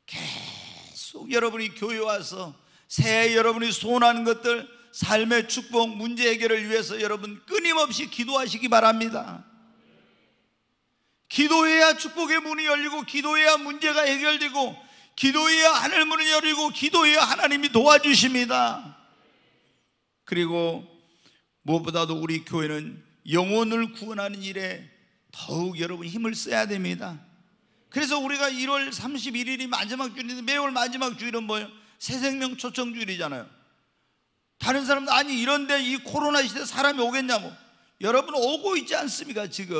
계속 여러분이 교회 와서 새해 여러분이 소원하는 것들 삶의 축복 문제 해결을 위해서 여러분 끊임없이 기도하시기 바랍니다 기도해야 축복의 문이 열리고 기도해야 문제가 해결되고 기도해야 하늘문을 열리고 기도해야 하나님이 도와주십니다. 그리고 무엇보다도 우리 교회는 영혼을 구원하는 일에 더욱 여러분 힘을 써야 됩니다. 그래서 우리가 1월 31일이 마지막 주일인데 매월 마지막 주일은 뭐예요? 새생명 초청 주일이잖아요. 다른 사람도 아니 이런데 이 코로나 시대 사람이 오겠냐고. 여러분 오고 있지 않습니까 지금?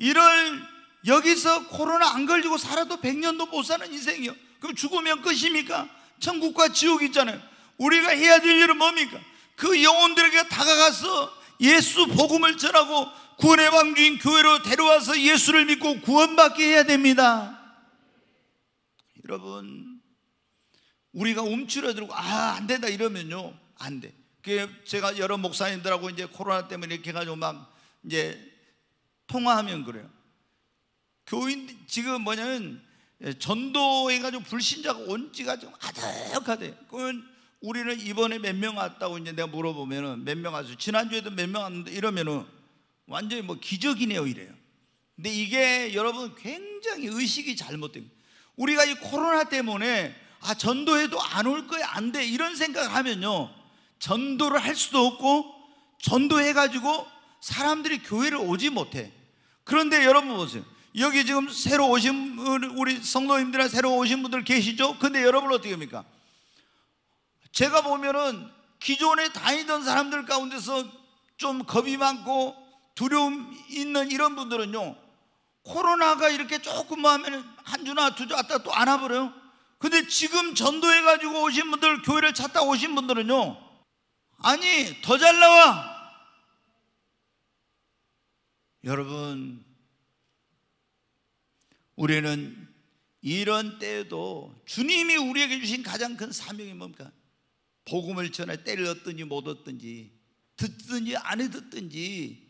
1월 여기서 코로나 안 걸리고 살아도 100년도 못 사는 인생이요. 그럼 죽으면 끝입니까? 천국과 지옥이 있잖아요. 우리가 해야 될 일은 뭡니까? 그 영혼들에게 다가가서 예수 복음을 전하고 구원의 방주인 교회로 데려와서 예수를 믿고 구원받게 해야 됩니다. 여러분, 우리가 움츠러들고 아, 안 된다 이러면요. 안 돼. 제가 여러 목사님들하고 이제 코로나 때문에 이렇게 가지고 막 이제 통화하면 그래요. 교인 지금 뭐냐면 예, 전도해가지고 불신자가 온 지가 좀 아득하대. 그러면 우리는 이번에 몇 명 왔다고 이제 내가 물어보면은 몇 명 왔어. 지난주에도 몇 명 왔는데 이러면은 완전히 뭐 기적이네요 이래요. 근데 이게 여러분 굉장히 의식이 잘못된 우리가 이 코로나 때문에 아, 전도해도 안 올 거야, 안 돼. 이런 생각을 하면요. 전도를 할 수도 없고, 전도해가지고 사람들이 교회를 오지 못해. 그런데 여러분 보세요. 여기 지금 새로 오신 우리 성도님들이나 새로 오신 분들 계시죠? 근데 여러분 어떻게 합니까? 제가 보면은 기존에 다니던 사람들 가운데서 좀 겁이 많고 두려움 있는 이런 분들은요 코로나가 이렇게 조금만 한 주나 두 주 왔다 또안 와버려요 근데 지금 전도해가지고 오신 분들 교회를 찾다 오신 분들은요 아니 더 잘 나와 여러분 우리는 이런 때에도 주님이 우리에게 주신 가장 큰 사명이 뭡니까? 복음을 전할 때를 얻든지 못 얻든지 듣든지 안 듣든지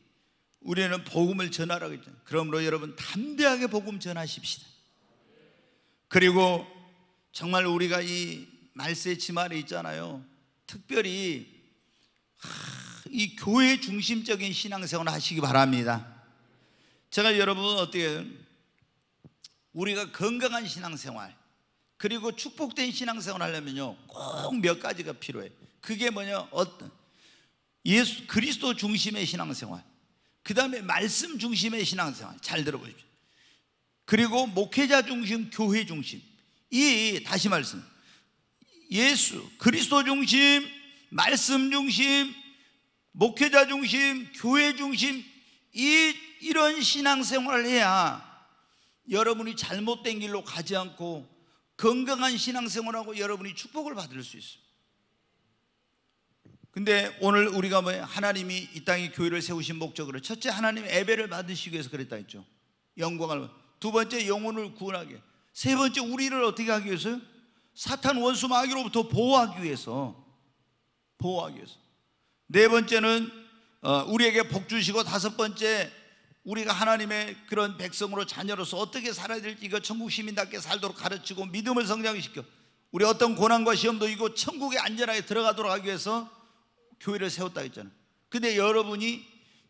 우리는 복음을 전하라고 했잖 그러므로 여러분 담대하게 복음 전하십시다. 그리고 정말 우리가 이 말세 지말에 있잖아요. 특별히 이 교회 중심적인 신앙생활 하시기 바랍니다. 제가 여러분 어떻게 우리가 건강한 신앙생활 그리고 축복된 신앙생활 하려면요 꼭 몇 가지가 필요해 그게 뭐냐 어떤 예수 그리스도 중심의 신앙생활 그 다음에 말씀 중심의 신앙생활 잘 들어보십시오 그리고 목회자 중심 교회 중심 이 다시 말씀 예수 그리스도 중심 말씀 중심 목회자 중심 교회 중심 이 이런 신앙생활을 해야 여러분이 잘못된 길로 가지 않고 건강한 신앙생활하고 여러분이 축복을 받을 수 있어요. 근데 오늘 우리가 뭐 하나님이 이 땅에 교회를 세우신 목적으로 첫째 하나님 예배를 받으시기 위해서 그랬다 했죠. 영광을 두 번째 영혼을 구원하게 세 번째 우리를 어떻게 하기 위해서요? 사탄 원수 마귀로부터 보호하기 위해서 보호하기 위해서 네 번째는 어, 우리에게 복 주시고 다섯 번째 우리가 하나님의 그런 백성으로 자녀로서 어떻게 살아야 될지 이거 천국 시민답게 살도록 가르치고 믿음을 성장시켜 우리 어떤 고난과 시험도 이거 천국에 안전하게 들어가도록 하기 위해서 교회를 세웠다 했잖아 요 근데 여러분이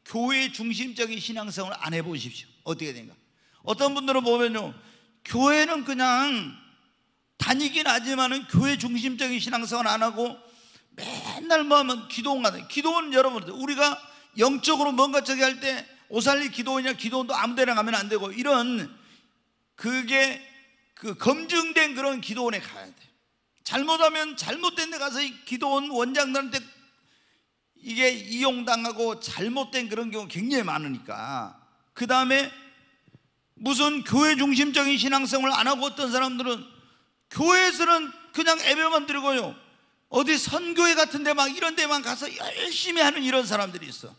교회 중심적인 신앙성을안 해보십시오 어떻게 되는가 어떤 분들은 보면요 교회는 그냥 다니긴 하지만은 교회 중심적인 신앙성을안 하고 맨날 뭐 하면 기도원 가는 기도원 은 여러분 들 우리가 영적으로 뭔가 저기 할때 오살리 기도원이나 기도원도 아무 데나 가면 안 되고 이런 그게 그 검증된 그런 기도원에 가야 돼. 잘못하면 잘못된 데 가서 이 기도원 원장들한테 이게 이용당하고 잘못된 그런 경우 굉장히 많으니까. 그 다음에 무슨 교회 중심적인 신앙성을안 하고 어떤 사람들은 교회에서는 그냥 애매만들고요 어디 선교회 같은 데 막 이런 데만 가서 열심히 하는 이런 사람들이 있어.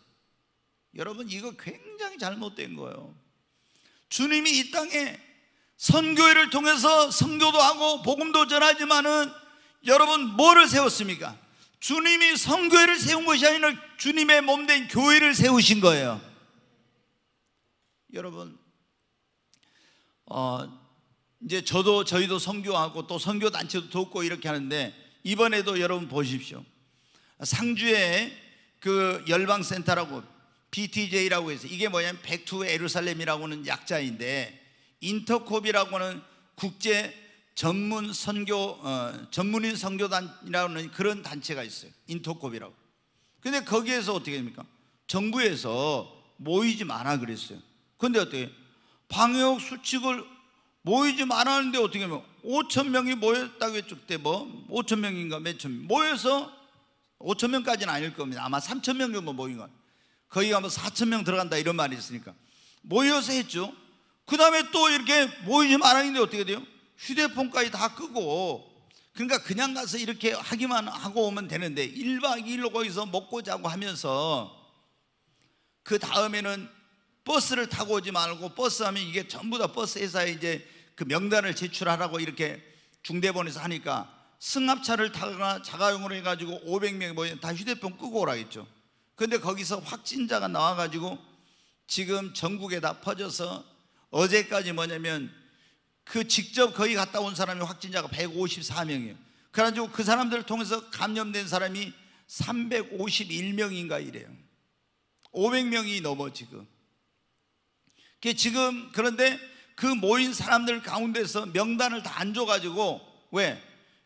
여러분 이거 굉장히 잘못된 거예요. 주님이 이 땅에 선교회를 통해서 선교도 하고 복음도 전하지만은 여러분 뭐를 세웠습니까? 주님이 선교회를 세운 것이 아니라 주님의 몸 된 교회를 세우신 거예요. 여러분 어, 이제 저도 저희도 선교하고 또 선교 단체도 돕고 이렇게 하는데 이번에도 여러분 보십시오. 상주에 그 열방센터라고 BTJ라고 해서 이게 뭐냐면 백투 에루살렘이라고 하는 약자인데 인터콥이라고 하는 국제 전문 선교 어, 전문인 선교단이라는 그런 단체가 있어요. 인터콥이라고. 근데 거기에서 어떻게 됩니까? 정부에서 모이지 마라 그랬어요. 근데 어떻게 방역 수칙을 모이지 말하는데 어떻게 하면 5천 명이 모였다고 했죠 그때 뭐 5천 명인가 몇 천 모여서 5천 명까지는 아닐 겁니다. 아마 3천 명 정도 모인 건. 거기 가면 4천 명 들어간다 이런 말이 있으니까 모여서 했죠. 그 다음에 또 이렇게 모이지 말았는데 어떻게 돼요? 휴대폰까지 다 끄고 그러니까 그냥 가서 이렇게 하기만 하고 오면 되는데 1박 2일로 거기서 먹고 자고 하면서 그 다음에는 버스를 타고 오지 말고 버스 하면 이게 전부 다 버스 회사에 이제 그 명단을 제출하라고 이렇게 중대본에서 하니까 승합차를 타거나 자가용으로 해가지고 500명이 모여 다 휴대폰 끄고 오라 했죠. 근데 거기서 확진자가 나와가지고 지금 전국에 다 퍼져서 어제까지 뭐냐면 그 직접 거기 갔다 온 사람이 확진자가 154명이에요. 그래가지고 그 사람들을 통해서 감염된 사람이 351명인가 이래요. 500명이 넘어 지금. 지금 그런데 그 모인 사람들 가운데서 명단을 다 안 줘가지고 왜?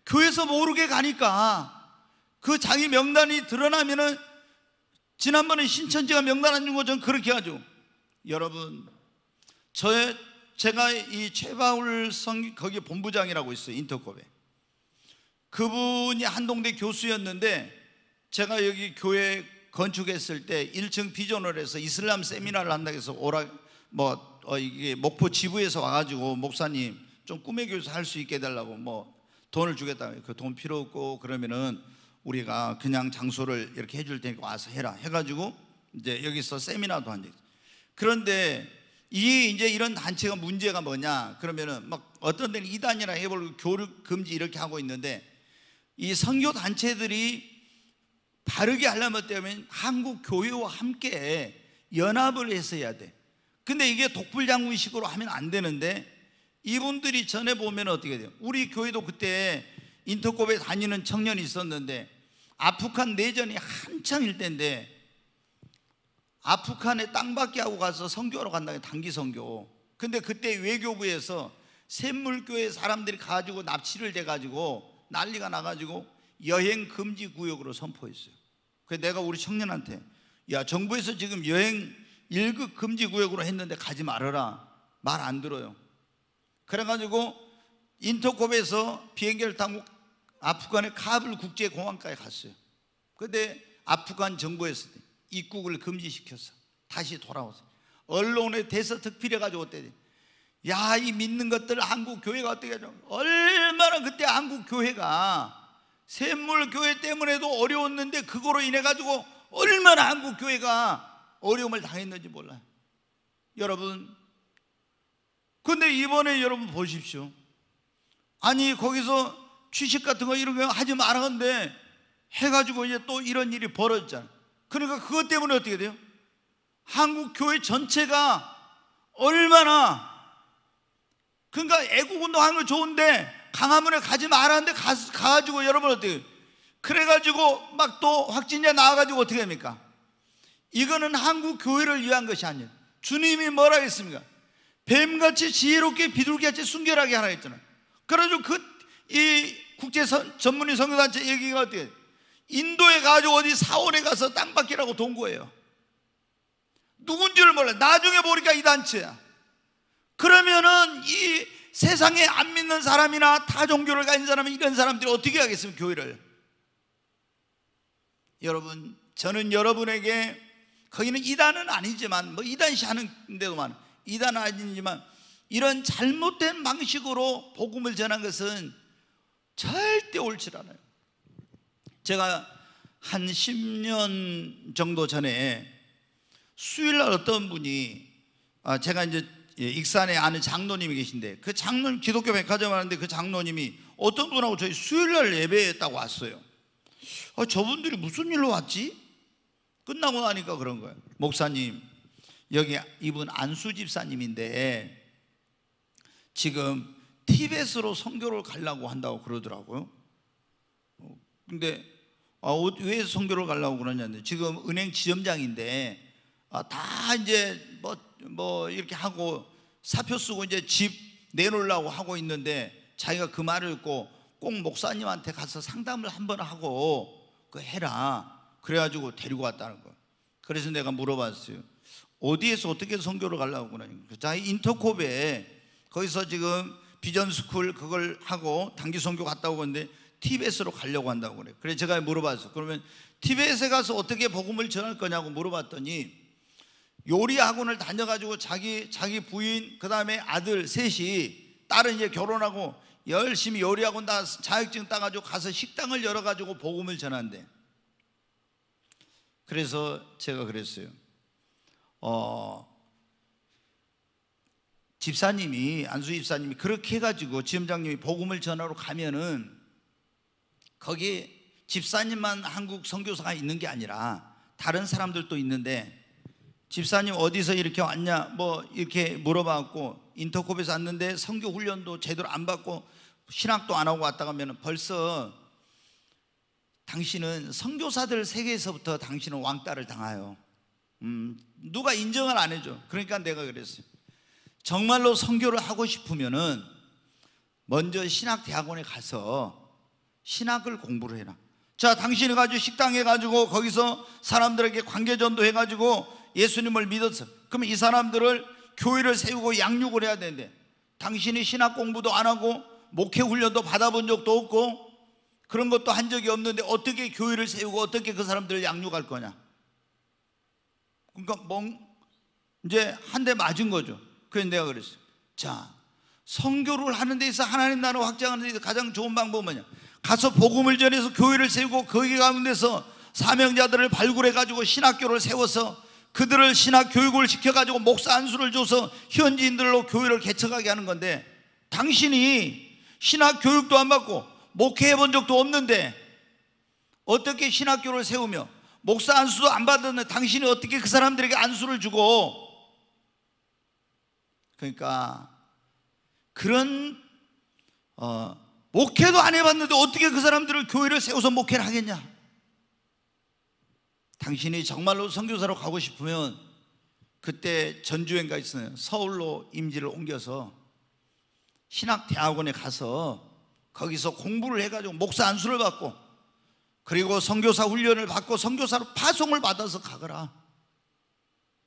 교회에서 모르게 가니까 그 자기 명단이 드러나면은 지난번에 신천지가 명단안 준것전 그렇게 하죠. 여러분, 저의, 제가 이 최바울 성, 거기 본부장이라고 있어요. 인터컵에. 그분이 한동대 교수였는데 제가 여기 교회 건축했을 때 1층 비전을 해서 이슬람 세미나를 한다고 해서 오라, 뭐, 어, 이게 목포 지부에서 와가지고 목사님 좀 꿈의 교수 할 수 있게 해달라고 뭐 돈을 주겠다. 그 돈 필요 없고 그러면은 우리가 그냥 장소를 이렇게 해줄 테니까 와서 해라 해가지고 이제 여기서 세미나도 한 적. 그런데 이 이제 이런 단체가 문제가 뭐냐? 그러면은 막 어떤 데는 이단이라 해볼 교류 금지 이렇게 하고 있는데 이 선교 단체들이 바르게 하려면 때면 한국 교회와 함께 연합을 했어야 돼. 근데 이게 독불장군식으로 하면 안 되는데 이분들이 전에 보면 어떻게 돼요? 우리 교회도 그때 인터콥에 다니는 청년이 있었는데 아프간 내전이 한창일 때인데 아프간에 땅밖에 하고 가서 성교하러 간다니 단기 성교 근데 그때 외교부에서 샘물교회 사람들이 가지고 납치를 돼 가지고 난리가 나 가지고 여행 금지 구역으로 선포했어요. 그래서 내가 우리 청년한테 야, 정부에서 지금 여행 1급 금지 구역으로 했는데 가지 말아라. 말 안 들어요. 그래 가지고 인터콥에서 비행기를 타고 아프간의 카불 국제공항까지 갔어요. 근데 아프간 정부에서 입국을 금지시켜서 다시 돌아오세요. 언론에 대서특필해가지고 어때? 요 야, 이 믿는 것들 한국 교회가 어떻게 하죠? 얼마나 그때 한국 교회가 샘물 교회 때문에도 어려웠는데 그거로 인해 가지고 얼마나 한국 교회가 어려움을 당했는지 몰라요. 여러분, 근데 이번에 여러분 보십시오. 아니 거기서 취식 같은 거 이런 거 하지 말라는데 해가지고 이제 또 이런 일이 벌어지잖아 그러니까 그것 때문에 어떻게 돼요? 한국 교회 전체가 얼마나 그러니까 애국 운동하는 거 좋은데 강화문에 가지 말았는데 가, 가지고 여러분 어떻게 그래가지고 막 또 확진자 나와가지고 어떻게 합니까? 이거는 한국 교회를 위한 것이 아니에요. 주님이 뭐라 했습니까? 뱀같이 지혜롭게 비둘기같이 순결하게 하라 했잖아요. 그래가지고 그이 국제 전문의 선교단체 얘기가 어때게 인도에 가지 어디 사원에 가서 땅 받기라고 돈 거예요. 누군지를 몰라. 나중에 보니까 이 단체야. 그러면은 이 세상에 안 믿는 사람이나 타 종교를 가진 사람이 이런 사람들이 어떻게 하겠습니까? 교회를. 여러분, 저는 여러분에게 거기는 이단은 아니지만 뭐 이단시 하는데도만 이단은 아니지만 이런 잘못된 방식으로 복음을 전한 것은 절대 옳지 않아요. 제가 한 10년 정도 전에 수요일 날 어떤 분이 아 제가 이제 예, 익산에 아는 장로님이 계신데 그 장로님 기독교 백화점 하는데 그 장로님이 어떤 분하고 저희 수요일 날 예배했다고 왔어요. 아 저분들이 무슨 일로 왔지? 끝나고 나니까 그런 거예요. 목사님 여기 이분 안수 집사님인데 지금 티벳으로 성교를 가려고 한다고 그러더라고요. 근데 아, 어, 왜 선교를 가려고 그러냐는데 지금 은행 지점장인데 아, 다 이제 뭐, 뭐 이렇게 하고 사표 쓰고 이제 집 내놓으려고 하고 있는데 자기가 그 말을 듣고 꼭 목사님한테 가서 상담을 한 번 하고 그 해라. 그래가지고 데리고 왔다는 거. 그래서 내가 물어봤어요. 어디에서 어떻게 선교를 가려고 그러냐. 자 인터콥에 거기서 지금 비전 스쿨 그걸 하고 단기 선교 갔다 오고 는데 티벳으로 가려고 한다고 그래. 그래 제가 물어봤어. 그러면 티벳에 가서 어떻게 복음을 전할 거냐고 물어봤더니 요리 학원을 다녀가지고 자기 자기 부인 그 다음에 아들 셋이 딸은 이제 결혼하고 열심히 요리 학원 다 자격증 따가지고 가서 식당을 열어가지고 복음을 전한대. 그래서 제가 그랬어요. 어 집사님이 안수 집사님이 그렇게 해가지고 지점장님이 복음을 전하러 가면은 거기 집사님만 한국 선교사가 있는 게 아니라 다른 사람들도 있는데 집사님 어디서 이렇게 왔냐 뭐 이렇게 물어봤고 인터콥에서 왔는데 선교 훈련도 제대로 안 받고 신학도 안 하고 왔다 가면 은 벌써 당신은 선교사들 세계에서부터 당신은 왕따를 당하여 음, 누가 인정을 안 해줘 그러니까 내가 그랬어요 정말로 선교를 하고 싶으면은 먼저 신학 대학원에 가서 신학을 공부를 해라. 자, 당신이 가지고 식당에 가지고 거기서 사람들에게 관계 전도해 가지고 예수님을 믿었어. 그러면 이 사람들을 교회를 세우고 양육을 해야 되는데 당신이 신학 공부도 안 하고 목회 훈련도 받아본 적도 없고 그런 것도 한 적이 없는데 어떻게 교회를 세우고 어떻게 그 사람들을 양육할 거냐. 그러니까 멍 이제 한 대 맞은 거죠. 그래서 내가 그랬어. 자, 성교를 하는 데 있어 하나님 나라 확장하는 데 있어 가장 좋은 방법은 뭐냐? 가서 복음을 전해서 교회를 세우고 거기 가운데서 사명자들을 발굴해 가지고 신학교를 세워서 그들을 신학 교육을 시켜 가지고 목사 안수를 줘서 현지인들로 교회를 개척하게 하는 건데 당신이 신학 교육도 안 받고 목회해 본 적도 없는데 어떻게 신학교를 세우며 목사 안수도 안 받았는데 당신이 어떻게 그 사람들에게 안수를 주고 그러니까 그런 어, 목회도 안 해봤는데 어떻게 그 사람들을 교회를 세워서 목회를 하겠냐? 당신이 정말로 선교사로 가고 싶으면 그때 전주행가 있어요. 서울로 임지를 옮겨서 신학대학원에 가서 거기서 공부를 해가지고 목사 안수를 받고 그리고 선교사 훈련을 받고 선교사로 파송을 받아서 가거라.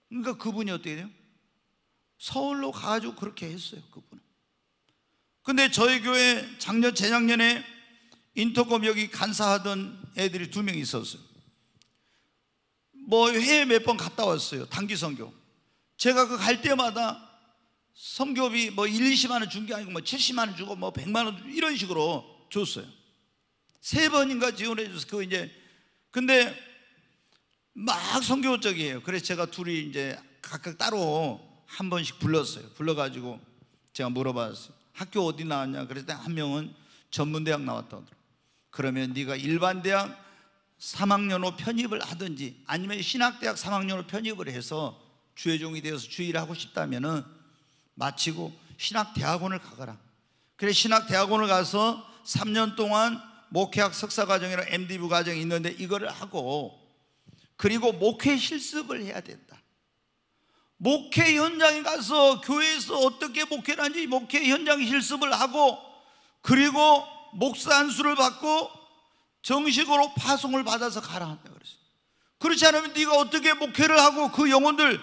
그러니까 그분이 어떻게 돼요? 서울로 가가지고 그렇게 했어요 그분은 근데 저희 교회 작년 재작년에 인터컴 여기 간사하던 애들이 두 명 있었어요 뭐 해외 몇 번 갔다 왔어요 단기 선교 제가 그 갈 때마다 성교비 뭐 1, 20만 원 준 게 아니고 뭐 70만 원 주고 뭐 100만 원 이런 식으로 줬어요 세 번인가 지원해 줬어요 그 이제 근데 막 성교적이에요 그래서 제가 둘이 이제 각각 따로 한 번씩 불렀어요. 불러가지고 제가 물어봤어요. 학교 어디 나왔냐? 그랬더니 한 명은 전문대학 나왔다고 하더라고요. 그러면 네가 일반대학 3학년으로 편입을 하든지 아니면 신학대학 3학년으로 편입을 해서 주회종이 되어서 주의를 하고 싶다면은 마치고 신학대학원을 가거라. 그래 신학대학원을 가서 3년 동안 목회학 석사 과정이나 MD부 과정이 있는데 이거를 하고 그리고 목회 실습을 해야 된다. 목회 현장에 가서 교회에서 어떻게 목회를 하는지 목회 현장 실습을 하고 그리고 목사 안수를 받고 정식으로 파송을 받아서 가라 한다 그랬어요. 그렇지 않으면 네가 어떻게 목회를 하고 그 영혼들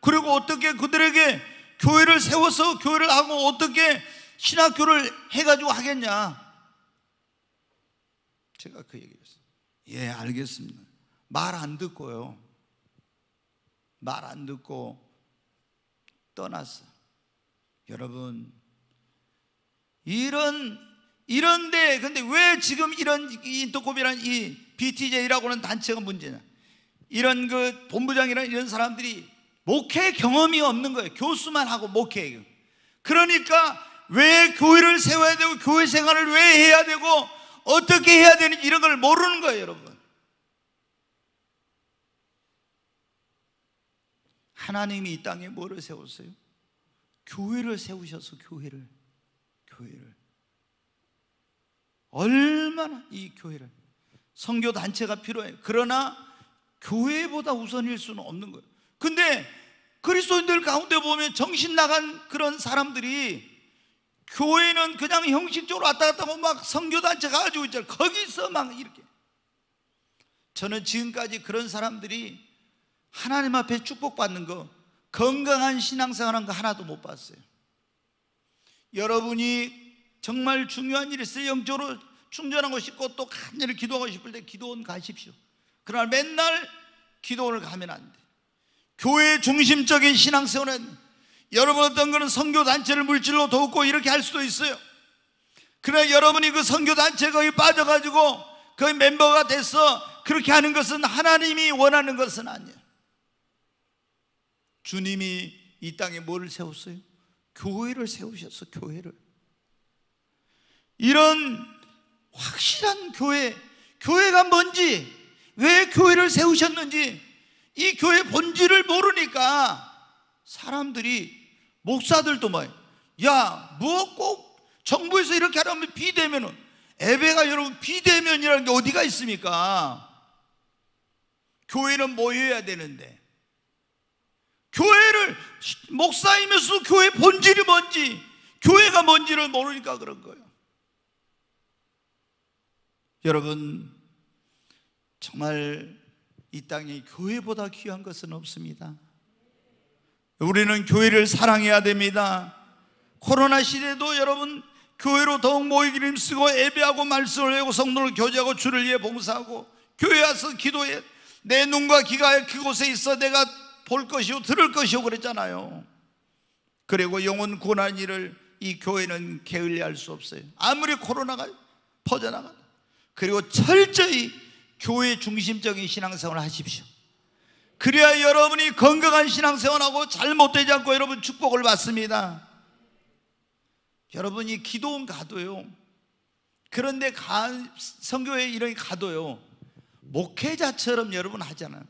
그리고 어떻게 그들에게 교회를 세워서 교회를 하고 어떻게 신학교를 해가지고 하겠냐? 제가 그 얘기를 했어요. 예, 알겠습니다. 말 안 듣고요. 말 안 듣고 떠났어. 여러분, 이런, 이런데, 근데 왜 지금 이런 인터콥이라이 BTJ라고 하는 단체가 문제냐? 이런 그본부장이라 이런 사람들이 목회 경험이 없는 거예요. 교수만 하고 목회. 경험. 그러니까 왜 교회를 세워야 되고 교회 생활을 왜 해야 되고 어떻게 해야 되는지 이런 걸 모르는 거예요, 여러분. 하나님이 이 땅에 뭐를 세웠어요? 교회를 세우셔서 교회를 교회를 얼마나 이 교회를 선교 단체가 필요해요. 그러나 교회보다 우선일 수는 없는 거예요. 근데 그리스도인들 가운데 보면 정신 나간 그런 사람들이 교회는 그냥 형식적으로 왔다 갔다 하고 막 선교 단체 가지고 있잖아요. 거기서 막 이렇게 저는 지금까지 그런 사람들이 하나님 앞에 축복받는 거, 건강한 신앙생활 한거 하나도 못 봤어요. 여러분이 정말 중요한 일이 있어요. 영적으로 충전하고 싶고 또 간절히 기도하고 싶을 때 기도원 가십시오. 그러나 맨날 기도원을 가면 안 돼. 교회 중심적인 신앙생활은 여러분 어떤 거는 선교단체를 물질로 돕고 이렇게 할 수도 있어요. 그러나 여러분이 그 선교단체 거기 빠져가지고 그 멤버가 돼서 그렇게 하는 것은 하나님이 원하는 것은 아니에요. 주님이 이 땅에 뭐를 세웠어요? 교회를 세우셨어, 교회를. 이런 확실한 교회, 교회가 뭔지, 왜 교회를 세우셨는지, 이 교회 본질을 모르니까 사람들이, 목사들도 뭐 야, 뭐 꼭 정부에서 이렇게 하라면 비대면은, 에베가 여러분 비대면이라는 게 어디가 있습니까? 교회는 모여야 뭐 되는데, 교회를 목사이면서 교회 본질이 뭔지 교회가 뭔지를 모르니까 그런 거예요. 여러분 정말 이 땅에 교회보다 귀한 것은 없습니다. 우리는 교회를 사랑해야 됩니다. 코로나 시대도 여러분 교회로 더욱 모이기를 힘쓰고 예배하고 말씀을 외우고 성도를 교제하고 주를 위해 봉사하고 교회 와서 기도해 내 눈과 귀가 그곳에 있어 내가 볼 것이요 들을 것이요 그랬잖아요 그리고 영혼 고난이를 이 교회는 게을리할 수 없어요 아무리 코로나가 퍼져나가 그리고 철저히 교회 중심적인 신앙생활을 하십시오 그래야 여러분이 건강한 신앙생활하고 잘못되지 않고 여러분 축복을 받습니다 여러분이 기도원 가도요 그런데 가, 성교회 이런 가도요 목회자처럼 여러분 하잖아요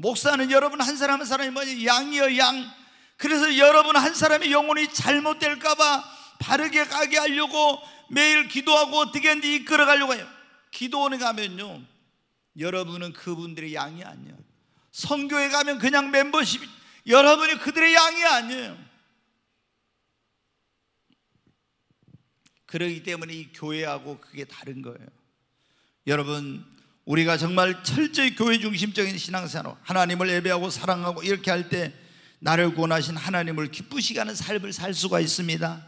목사는 여러분 한 사람 한 사람이 뭐냐 양이여 양 그래서 여러분 한 사람의 영혼이 잘못될까봐 바르게 가게 하려고 매일 기도하고 어떻게든지 이끌어 가려고 해요 기도원에 가면요 여러분은 그분들의 양이 아니에요 성교에 가면 그냥 멤버십 이 여러분이 그들의 양이 아니에요 그러기 때문에 이 교회하고 그게 다른 거예요 여러분 우리가 정말 철저히 교회 중심적인 신앙생활, 하나님을 예배하고 사랑하고 이렇게 할 때 나를 구원하신 하나님을 기쁘시게 하는 삶을 살 수가 있습니다.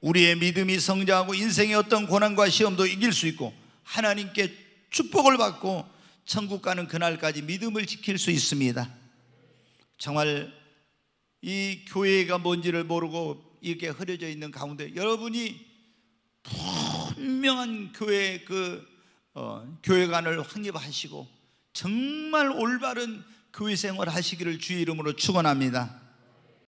우리의 믿음이 성장하고 인생의 어떤 고난과 시험도 이길 수 있고 하나님께 축복을 받고 천국 가는 그날까지 믿음을 지킬 수 있습니다. 정말 이 교회가 뭔지를 모르고 이렇게 흐려져 있는 가운데 여러분이 분명한 교회의 그 어, 교회관을 확립하시고 정말 올바른 교회 생활 하시기를 주의 이름으로 축원합니다.